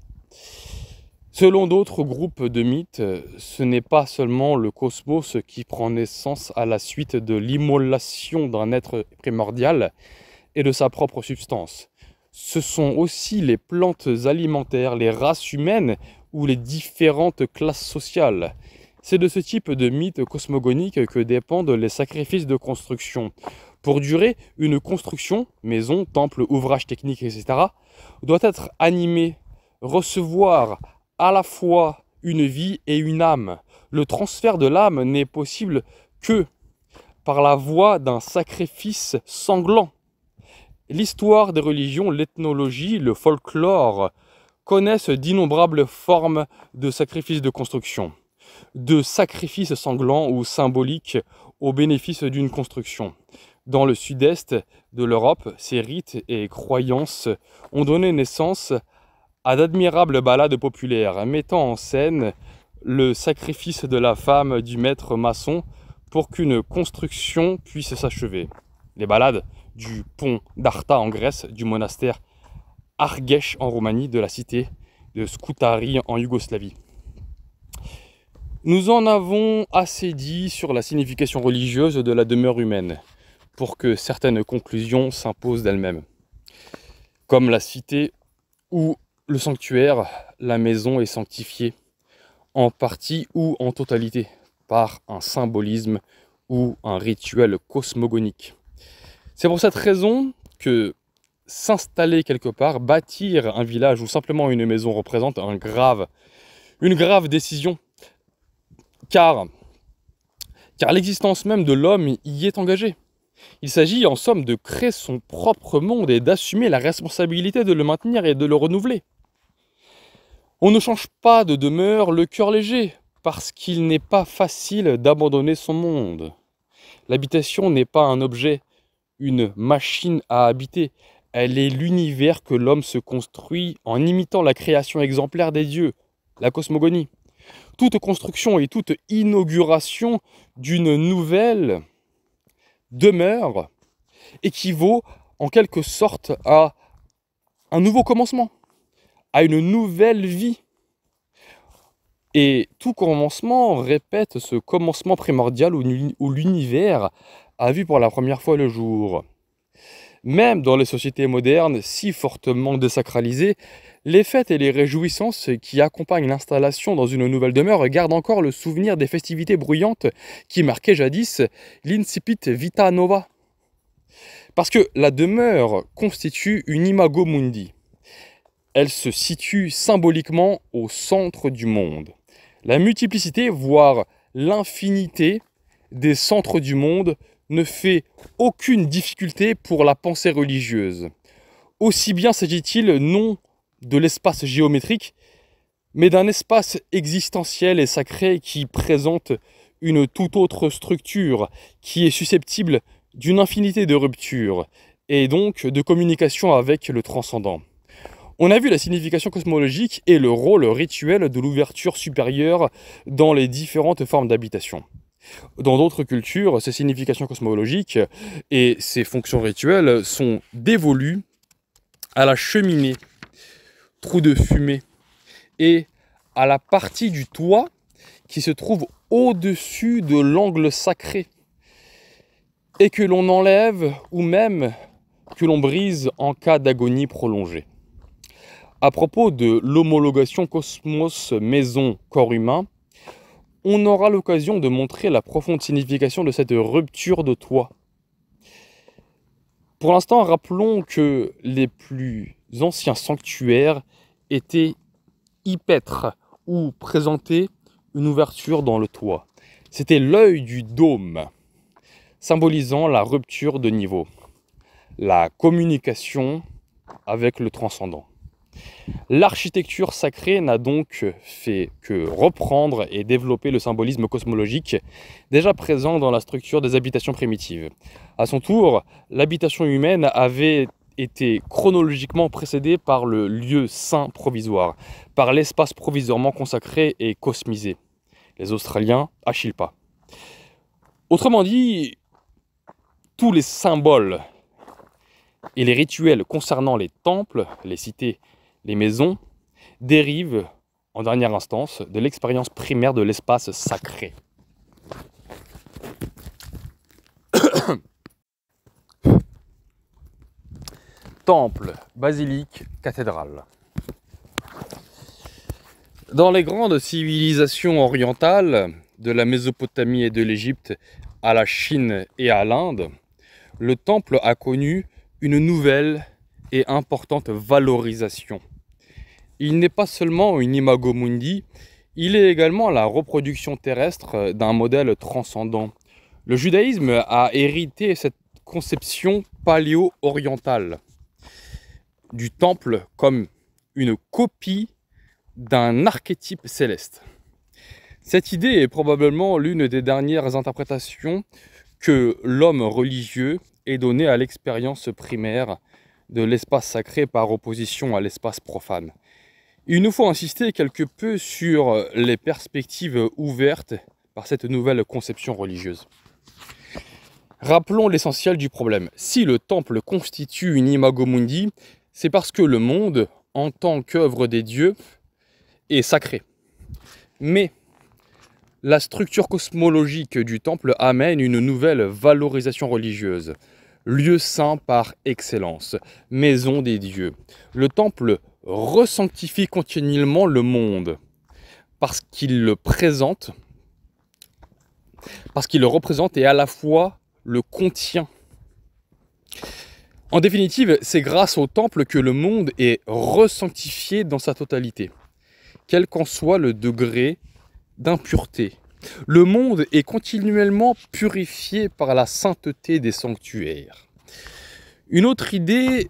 Selon d'autres groupes de mythes, ce n'est pas seulement le cosmos qui prend naissance à la suite de l'immolation d'un être primordial et de sa propre substance. Ce sont aussi les plantes alimentaires, les races humaines ou les différentes classes sociales. C'est de ce type de mythe cosmogonique que dépendent les sacrifices de construction, pour durer, une construction, maison, temple, ouvrage technique, etc., doit être animée, recevoir à la fois une vie et une âme. Le transfert de l'âme n'est possible que par la voie d'un sacrifice sanglant. L'histoire des religions, l'ethnologie, le folklore connaissent d'innombrables formes de sacrifices de construction, de sacrifices sanglants ou symboliques au bénéfice d'une construction dans le sud-est de l'Europe, ces rites et croyances ont donné naissance à d'admirables ballades populaires mettant en scène le sacrifice de la femme du maître maçon pour qu'une construction puisse s'achever. Les ballades du pont d'Arta en Grèce, du monastère Argesh en Roumanie, de la cité de Scutari en Yougoslavie. Nous en avons assez dit sur la signification religieuse de la demeure humaine pour que certaines conclusions s'imposent d'elles-mêmes. Comme la cité ou le sanctuaire, la maison est sanctifiée en partie ou en totalité par un symbolisme ou un rituel cosmogonique. C'est pour cette raison que s'installer quelque part, bâtir un village ou simplement une maison représente une grave décision. Car, car l'existence même de l'homme y est engagée. Il s'agit en somme de créer son propre monde et d'assumer la responsabilité de le maintenir et de le renouveler. On ne change pas de demeure le cœur léger, parce qu'il n'est pas facile d'abandonner son monde. L'habitation n'est pas un objet, une machine à habiter, elle est l'univers que l'homme se construit en imitant la création exemplaire des dieux, la cosmogonie. Toute construction et toute inauguration d'une nouvelle demeure équivaut en quelque sorte à un nouveau commencement, à une nouvelle vie. Et tout commencement répète ce commencement primordial où l'univers a vu pour la première fois le jour. Même dans les sociétés modernes si fortement désacralisées, les fêtes et les réjouissances qui accompagnent l'installation dans une nouvelle demeure gardent encore le souvenir des festivités bruyantes qui marquaient jadis l'incipit vita nova. Parce que la demeure constitue une imago mundi. Elle se situe symboliquement au centre du monde. La multiplicité, voire l'infinité des centres du monde ne fait aucune difficulté pour la pensée religieuse. Aussi bien s'agit-il non de l'espace géométrique, mais d'un espace existentiel et sacré qui présente une toute autre structure, qui est susceptible d'une infinité de ruptures, et donc de communication avec le transcendant. On a vu la signification cosmologique et le rôle rituel de l'ouverture supérieure dans les différentes formes d'habitation. Dans d'autres cultures, ces significations cosmologiques et ces fonctions rituelles sont dévolues à la cheminée de fumée. Et à la partie du toit qui se trouve au-dessus de l'angle sacré et que l'on enlève ou même que l'on brise en cas d'agonie prolongée. À propos de l'homologation cosmos maison corps humain, on aura l'occasion de montrer la profonde signification de cette rupture de toit. Pour l'instant, rappelons que les plus anciens sanctuaires était hypètre ou présentait une ouverture dans le toit. C'était l'œil du dôme, symbolisant la rupture de niveau, la communication avec le transcendant. L'architecture sacrée n'a donc fait que reprendre et développer le symbolisme cosmologique déjà présent dans la structure des habitations primitives. A son tour, l'habitation humaine avait était chronologiquement précédé par le lieu saint provisoire, par l'espace provisoirement consacré et cosmisé. Les Australiens, Achilpa. Autrement dit, tous les symboles et les rituels concernant les temples, les cités, les maisons, dérivent, en dernière instance, de l'expérience primaire de l'espace sacré. temple, basilique, cathédrale. Dans les grandes civilisations orientales, de la Mésopotamie et de l'Égypte à la Chine et à l'Inde, le temple a connu une nouvelle et importante valorisation. Il n'est pas seulement une imago mundi, il est également la reproduction terrestre d'un modèle transcendant. Le judaïsme a hérité cette conception paléo-orientale du temple comme une copie d'un archétype céleste. Cette idée est probablement l'une des dernières interprétations que l'homme religieux est donné à l'expérience primaire de l'espace sacré par opposition à l'espace profane. Il nous faut insister quelque peu sur les perspectives ouvertes par cette nouvelle conception religieuse. Rappelons l'essentiel du problème. Si le temple constitue une imago mundi, c'est parce que le monde, en tant qu'œuvre des dieux, est sacré. Mais la structure cosmologique du temple amène une nouvelle valorisation religieuse. Lieu saint par excellence, maison des dieux. Le temple ressanctifie continuellement le monde parce qu'il le présente, parce qu'il le représente et à la fois le contient. En définitive, c'est grâce au temple que le monde est ressanctifié dans sa totalité, quel qu'en soit le degré d'impureté. Le monde est continuellement purifié par la sainteté des sanctuaires. Une autre idée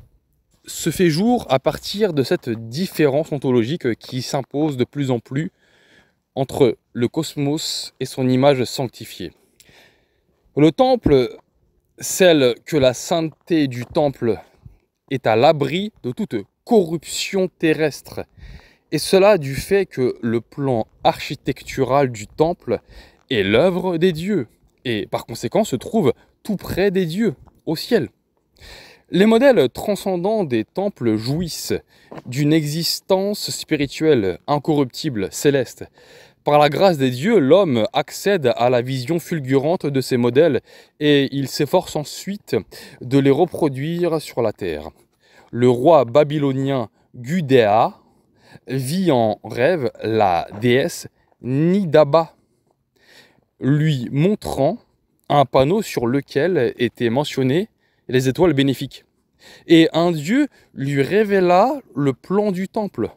se fait jour à partir de cette différence ontologique qui s'impose de plus en plus entre le cosmos et son image sanctifiée. Le temple celle que la sainteté du temple est à l'abri de toute corruption terrestre. Et cela du fait que le plan architectural du temple est l'œuvre des dieux, et par conséquent se trouve tout près des dieux, au ciel. Les modèles transcendants des temples jouissent d'une existence spirituelle incorruptible, céleste, par la grâce des dieux, l'homme accède à la vision fulgurante de ces modèles et il s'efforce ensuite de les reproduire sur la terre. Le roi babylonien Gudea vit en rêve la déesse Nidaba, lui montrant un panneau sur lequel étaient mentionnées les étoiles bénéfiques. Et un dieu lui révéla le plan du temple.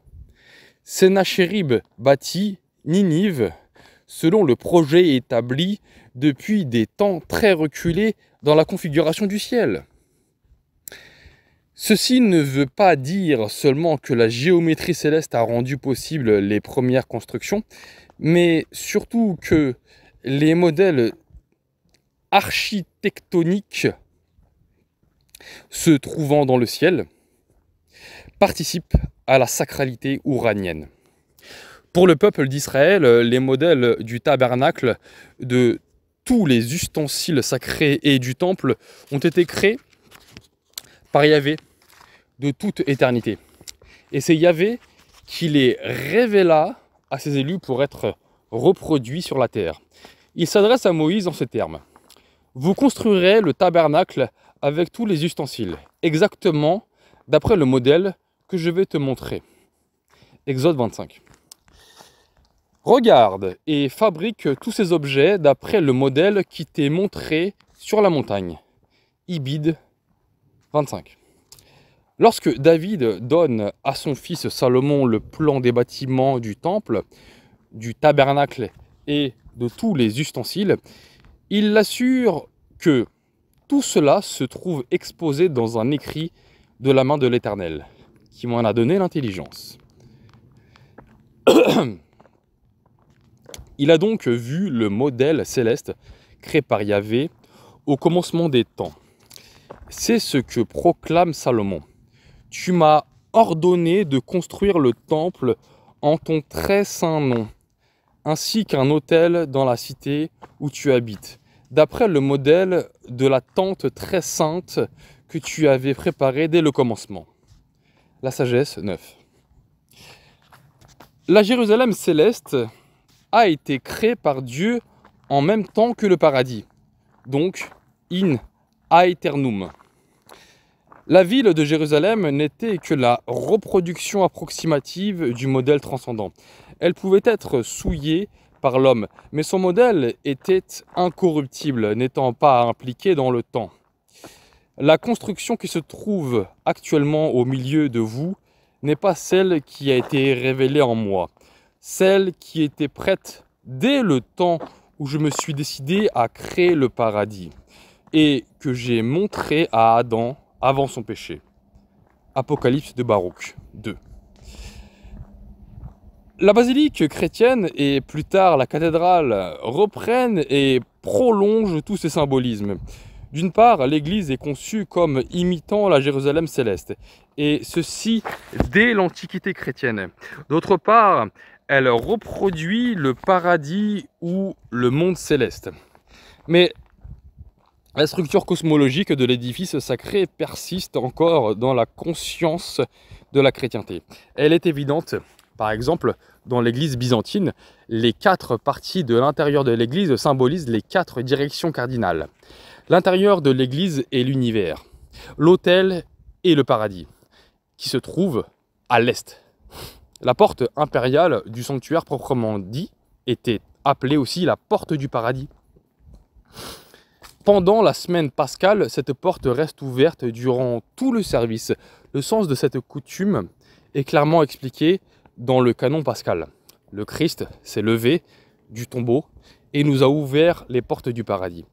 Sénachérib bâtit Ninive, selon le projet établi depuis des temps très reculés dans la configuration du ciel. Ceci ne veut pas dire seulement que la géométrie céleste a rendu possible les premières constructions, mais surtout que les modèles architectoniques se trouvant dans le ciel participent à la sacralité uranienne. Pour le peuple d'Israël, euh, les modèles du tabernacle, de tous les ustensiles sacrés et du temple ont été créés par Yahvé de toute éternité. Et c'est Yahvé qui les révéla à ses élus pour être reproduits sur la terre. Il s'adresse à Moïse en ces termes. Vous construirez le tabernacle avec tous les ustensiles, exactement d'après le modèle que je vais te montrer. Exode 25 regarde et fabrique tous ces objets d'après le modèle qui t'est montré sur la montagne. Ibid 25. Lorsque David donne à son fils Salomon le plan des bâtiments du temple, du tabernacle et de tous les ustensiles, il l'assure que tout cela se trouve exposé dans un écrit de la main de l'Éternel, qui m'en a donné l'intelligence. Il a donc vu le modèle céleste créé par Yahvé au commencement des temps. C'est ce que proclame Salomon. Tu m'as ordonné de construire le temple en ton très saint nom, ainsi qu'un hôtel dans la cité où tu habites, d'après le modèle de la tente très sainte que tu avais préparée dès le commencement. La sagesse 9. La Jérusalem céleste a été créé par Dieu en même temps que le paradis. Donc, in aeternum. La ville de Jérusalem n'était que la reproduction approximative du modèle transcendant. Elle pouvait être souillée par l'homme, mais son modèle était incorruptible, n'étant pas impliqué dans le temps. La construction qui se trouve actuellement au milieu de vous n'est pas celle qui a été révélée en moi celle qui était prête dès le temps où je me suis décidé à créer le paradis et que j'ai montré à Adam avant son péché. Apocalypse de Baruch 2. La basilique chrétienne et plus tard la cathédrale reprennent et prolongent tous ces symbolismes. D'une part, l'église est conçue comme imitant la Jérusalem céleste, et ceci dès l'Antiquité chrétienne. D'autre part, elle reproduit le paradis ou le monde céleste. Mais la structure cosmologique de l'édifice sacré persiste encore dans la conscience de la chrétienté. Elle est évidente, par exemple, dans l'église byzantine, les quatre parties de l'intérieur de l'église symbolisent les quatre directions cardinales. L'intérieur de l'église est l'univers, l'autel et le paradis, qui se trouvent à l'est. La porte impériale du sanctuaire proprement dit était appelée aussi la porte du paradis. Pendant la semaine pascale, cette porte reste ouverte durant tout le service. Le sens de cette coutume est clairement expliqué dans le canon pascal. Le Christ s'est levé du tombeau et nous a ouvert les portes du paradis.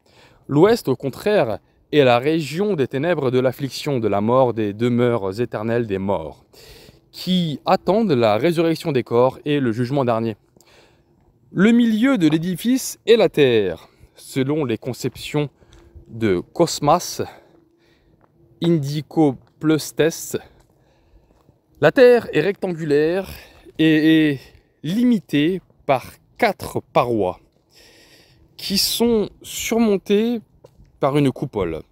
L'Ouest, au contraire, est la région des ténèbres de l'affliction, de la mort, des demeures éternelles des morts qui attendent la résurrection des corps et le jugement dernier. Le milieu de l'édifice est la terre, selon les conceptions de Cosmas, Indicoplestes. La terre est rectangulaire et est limitée par quatre parois qui sont surmontées par une coupole.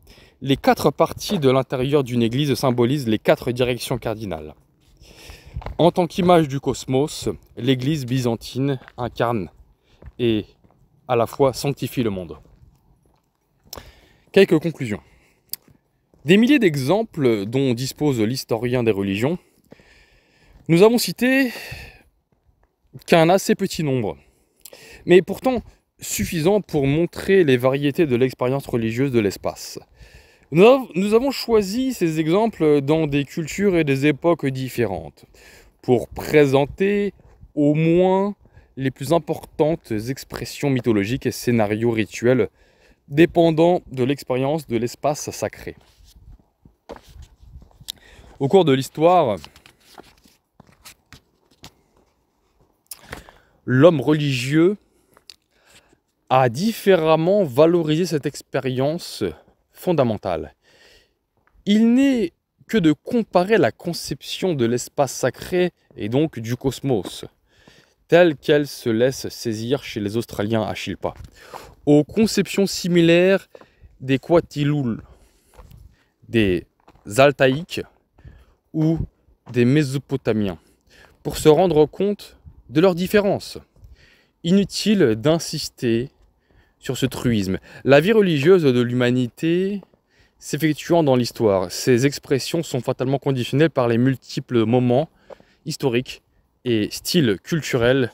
Les quatre parties de l'intérieur d'une église symbolisent les quatre directions cardinales. En tant qu'image du cosmos, l'Église byzantine incarne et à la fois sanctifie le monde. Quelques conclusions. Des milliers d'exemples dont dispose l'historien des religions, nous avons cité qu'un assez petit nombre, mais pourtant suffisant pour montrer les variétés de l'expérience religieuse de l'espace. Nous, avons choisi ces exemples dans des cultures et des époques différentes pour présenter au moins les plus importantes expressions mythologiques et scénarios rituels dépendant de l'expérience de l'espace sacré. Au cours de l'histoire, l'homme religieux a différemment valorisé cette expérience il n'est que de comparer la conception de l'espace sacré et donc du cosmos, telle qu'elle se laisse saisir chez les Australiens à Chilpa, aux conceptions similaires des Kwatiloul, des Altaïques ou des Mésopotamiens, pour se rendre compte de leurs différences. Inutile d'insister sur ce truisme. La vie religieuse de l'humanité s'effectuant dans l'histoire, ces expressions sont fatalement conditionnées par les multiples moments historiques et styles culturels.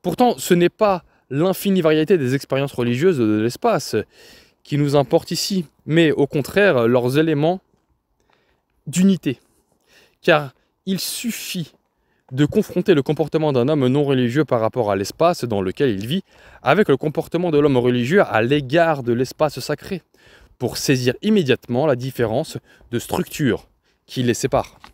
Pourtant, ce n'est pas l'infinie variété des expériences religieuses de l'espace qui nous importe ici, mais au contraire leurs éléments d'unité. Car il suffit de confronter le comportement d'un homme non religieux par rapport à l'espace dans lequel il vit avec le comportement de l'homme religieux à l'égard de l'espace sacré, pour saisir immédiatement la différence de structure qui les sépare.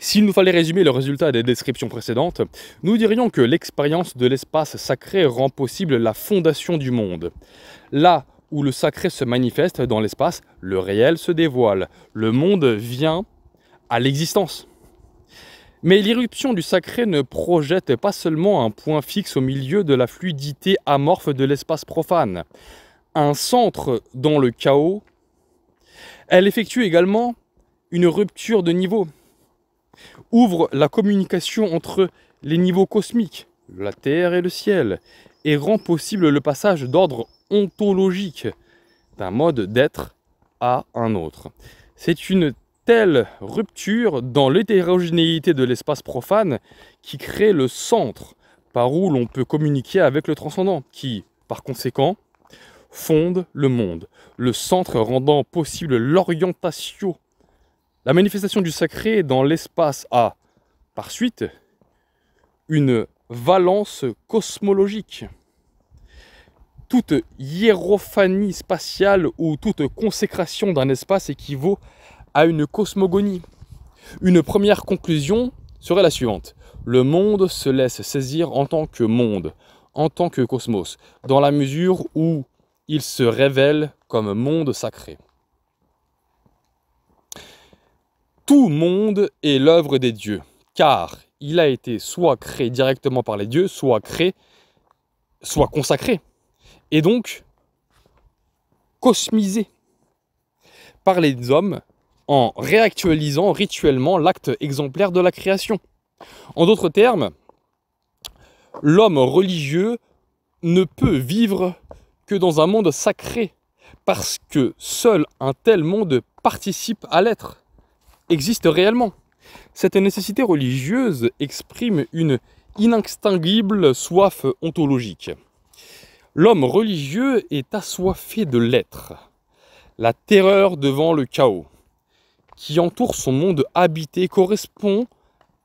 S'il nous fallait résumer le résultat des descriptions précédentes, nous dirions que l'expérience de l'espace sacré rend possible la fondation du monde. Là où le sacré se manifeste dans l'espace, le réel se dévoile, le monde vient à l'existence. Mais l'irruption du sacré ne projette pas seulement un point fixe au milieu de la fluidité amorphe de l'espace profane, un centre dans le chaos, elle effectue également une rupture de niveau, ouvre la communication entre les niveaux cosmiques, la Terre et le ciel, et rend possible le passage d'ordre ontologique d'un mode d'être à un autre. C'est une telle rupture dans l'hétérogénéité de l'espace profane qui crée le centre par où l'on peut communiquer avec le transcendant, qui, par conséquent, fonde le monde, le centre rendant possible l'orientation, la manifestation du sacré dans l'espace a, par suite, une valence cosmologique. Toute hiérophanie spatiale ou toute consécration d'un espace équivaut à une cosmogonie. Une première conclusion serait la suivante. Le monde se laisse saisir en tant que monde, en tant que cosmos, dans la mesure où il se révèle comme monde sacré. Tout monde est l'œuvre des dieux, car il a été soit créé directement par les dieux, soit créé, soit consacré. Et donc, cosmisé par les hommes en réactualisant rituellement l'acte exemplaire de la création. En d'autres termes, l'homme religieux ne peut vivre que dans un monde sacré, parce que seul un tel monde participe à l'être, existe réellement. Cette nécessité religieuse exprime une inextinguible soif ontologique. L'homme religieux est assoiffé de l'être, la terreur devant le chaos qui entoure son monde habité correspond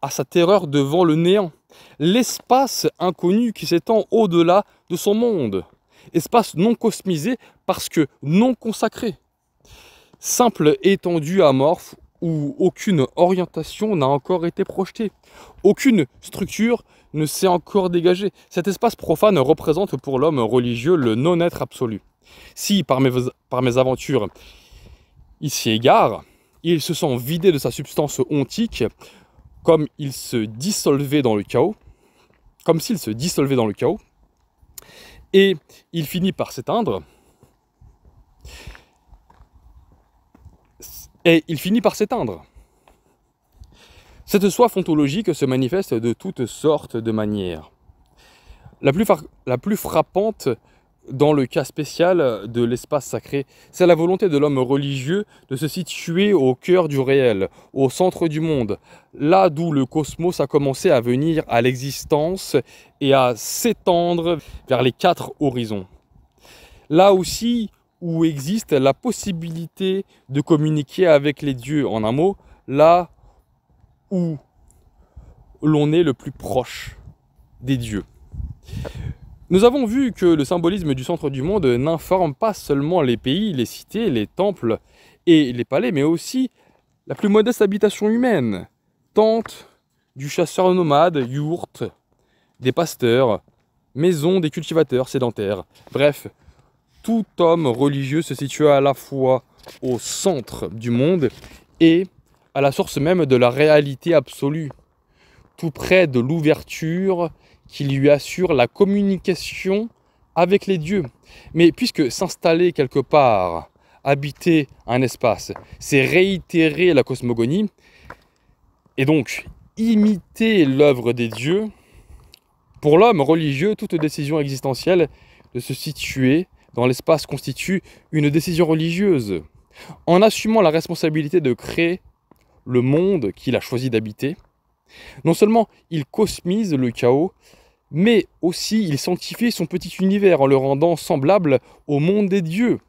à sa terreur devant le néant, l'espace inconnu qui s'étend au-delà de son monde, espace non cosmisé parce que non consacré, simple étendue amorphe où aucune orientation n'a encore été projetée. Aucune structure ne s'est encore dégagée. Cet espace profane représente pour l'homme religieux le non-être absolu. Si, par mes, par mes aventures, il s'y égare, il se sent vidé de sa substance ontique, comme il se dissolvait dans le chaos, comme s'il se dissolvait dans le chaos, et il finit par s'éteindre, et il finit par s'éteindre. Cette soif ontologique se manifeste de toutes sortes de manières. La plus, la plus frappante dans le cas spécial de l'espace sacré, c'est la volonté de l'homme religieux de se situer au cœur du réel, au centre du monde, là d'où le cosmos a commencé à venir à l'existence et à s'étendre vers les quatre horizons. Là aussi où existe la possibilité de communiquer avec les dieux, en un mot, là où l'on est le plus proche des dieux. Nous avons vu que le symbolisme du centre du monde n'informe pas seulement les pays, les cités, les temples et les palais, mais aussi la plus modeste habitation humaine, tente du chasseur nomade, yourte, des pasteurs, maison des cultivateurs sédentaires. Bref, tout homme religieux se situe à la fois au centre du monde et à la source même de la réalité absolue, tout près de l'ouverture qui lui assure la communication avec les dieux. Mais puisque s'installer quelque part, habiter un espace, c'est réitérer la cosmogonie, et donc imiter l'œuvre des dieux, pour l'homme religieux, toute décision existentielle de se situer dans l'espace constitue une décision religieuse. En assumant la responsabilité de créer le monde qu'il a choisi d'habiter, non seulement il cosmise le chaos, mais aussi il sanctifie son petit univers en le rendant semblable au monde des dieux.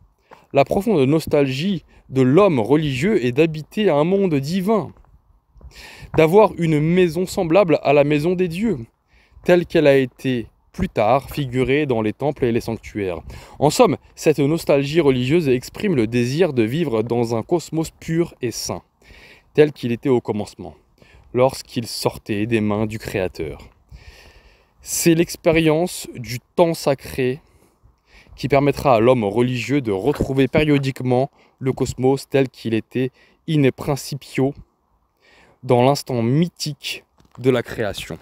La profonde nostalgie de l'homme religieux est d'habiter un monde divin, d'avoir une maison semblable à la maison des dieux, telle qu'elle a été plus tard figuré dans les temples et les sanctuaires. En somme, cette nostalgie religieuse exprime le désir de vivre dans un cosmos pur et sain, tel qu'il était au commencement, lorsqu'il sortait des mains du Créateur. C'est l'expérience du temps sacré qui permettra à l'homme religieux de retrouver périodiquement le cosmos tel qu'il était in principio dans l'instant mythique de la création.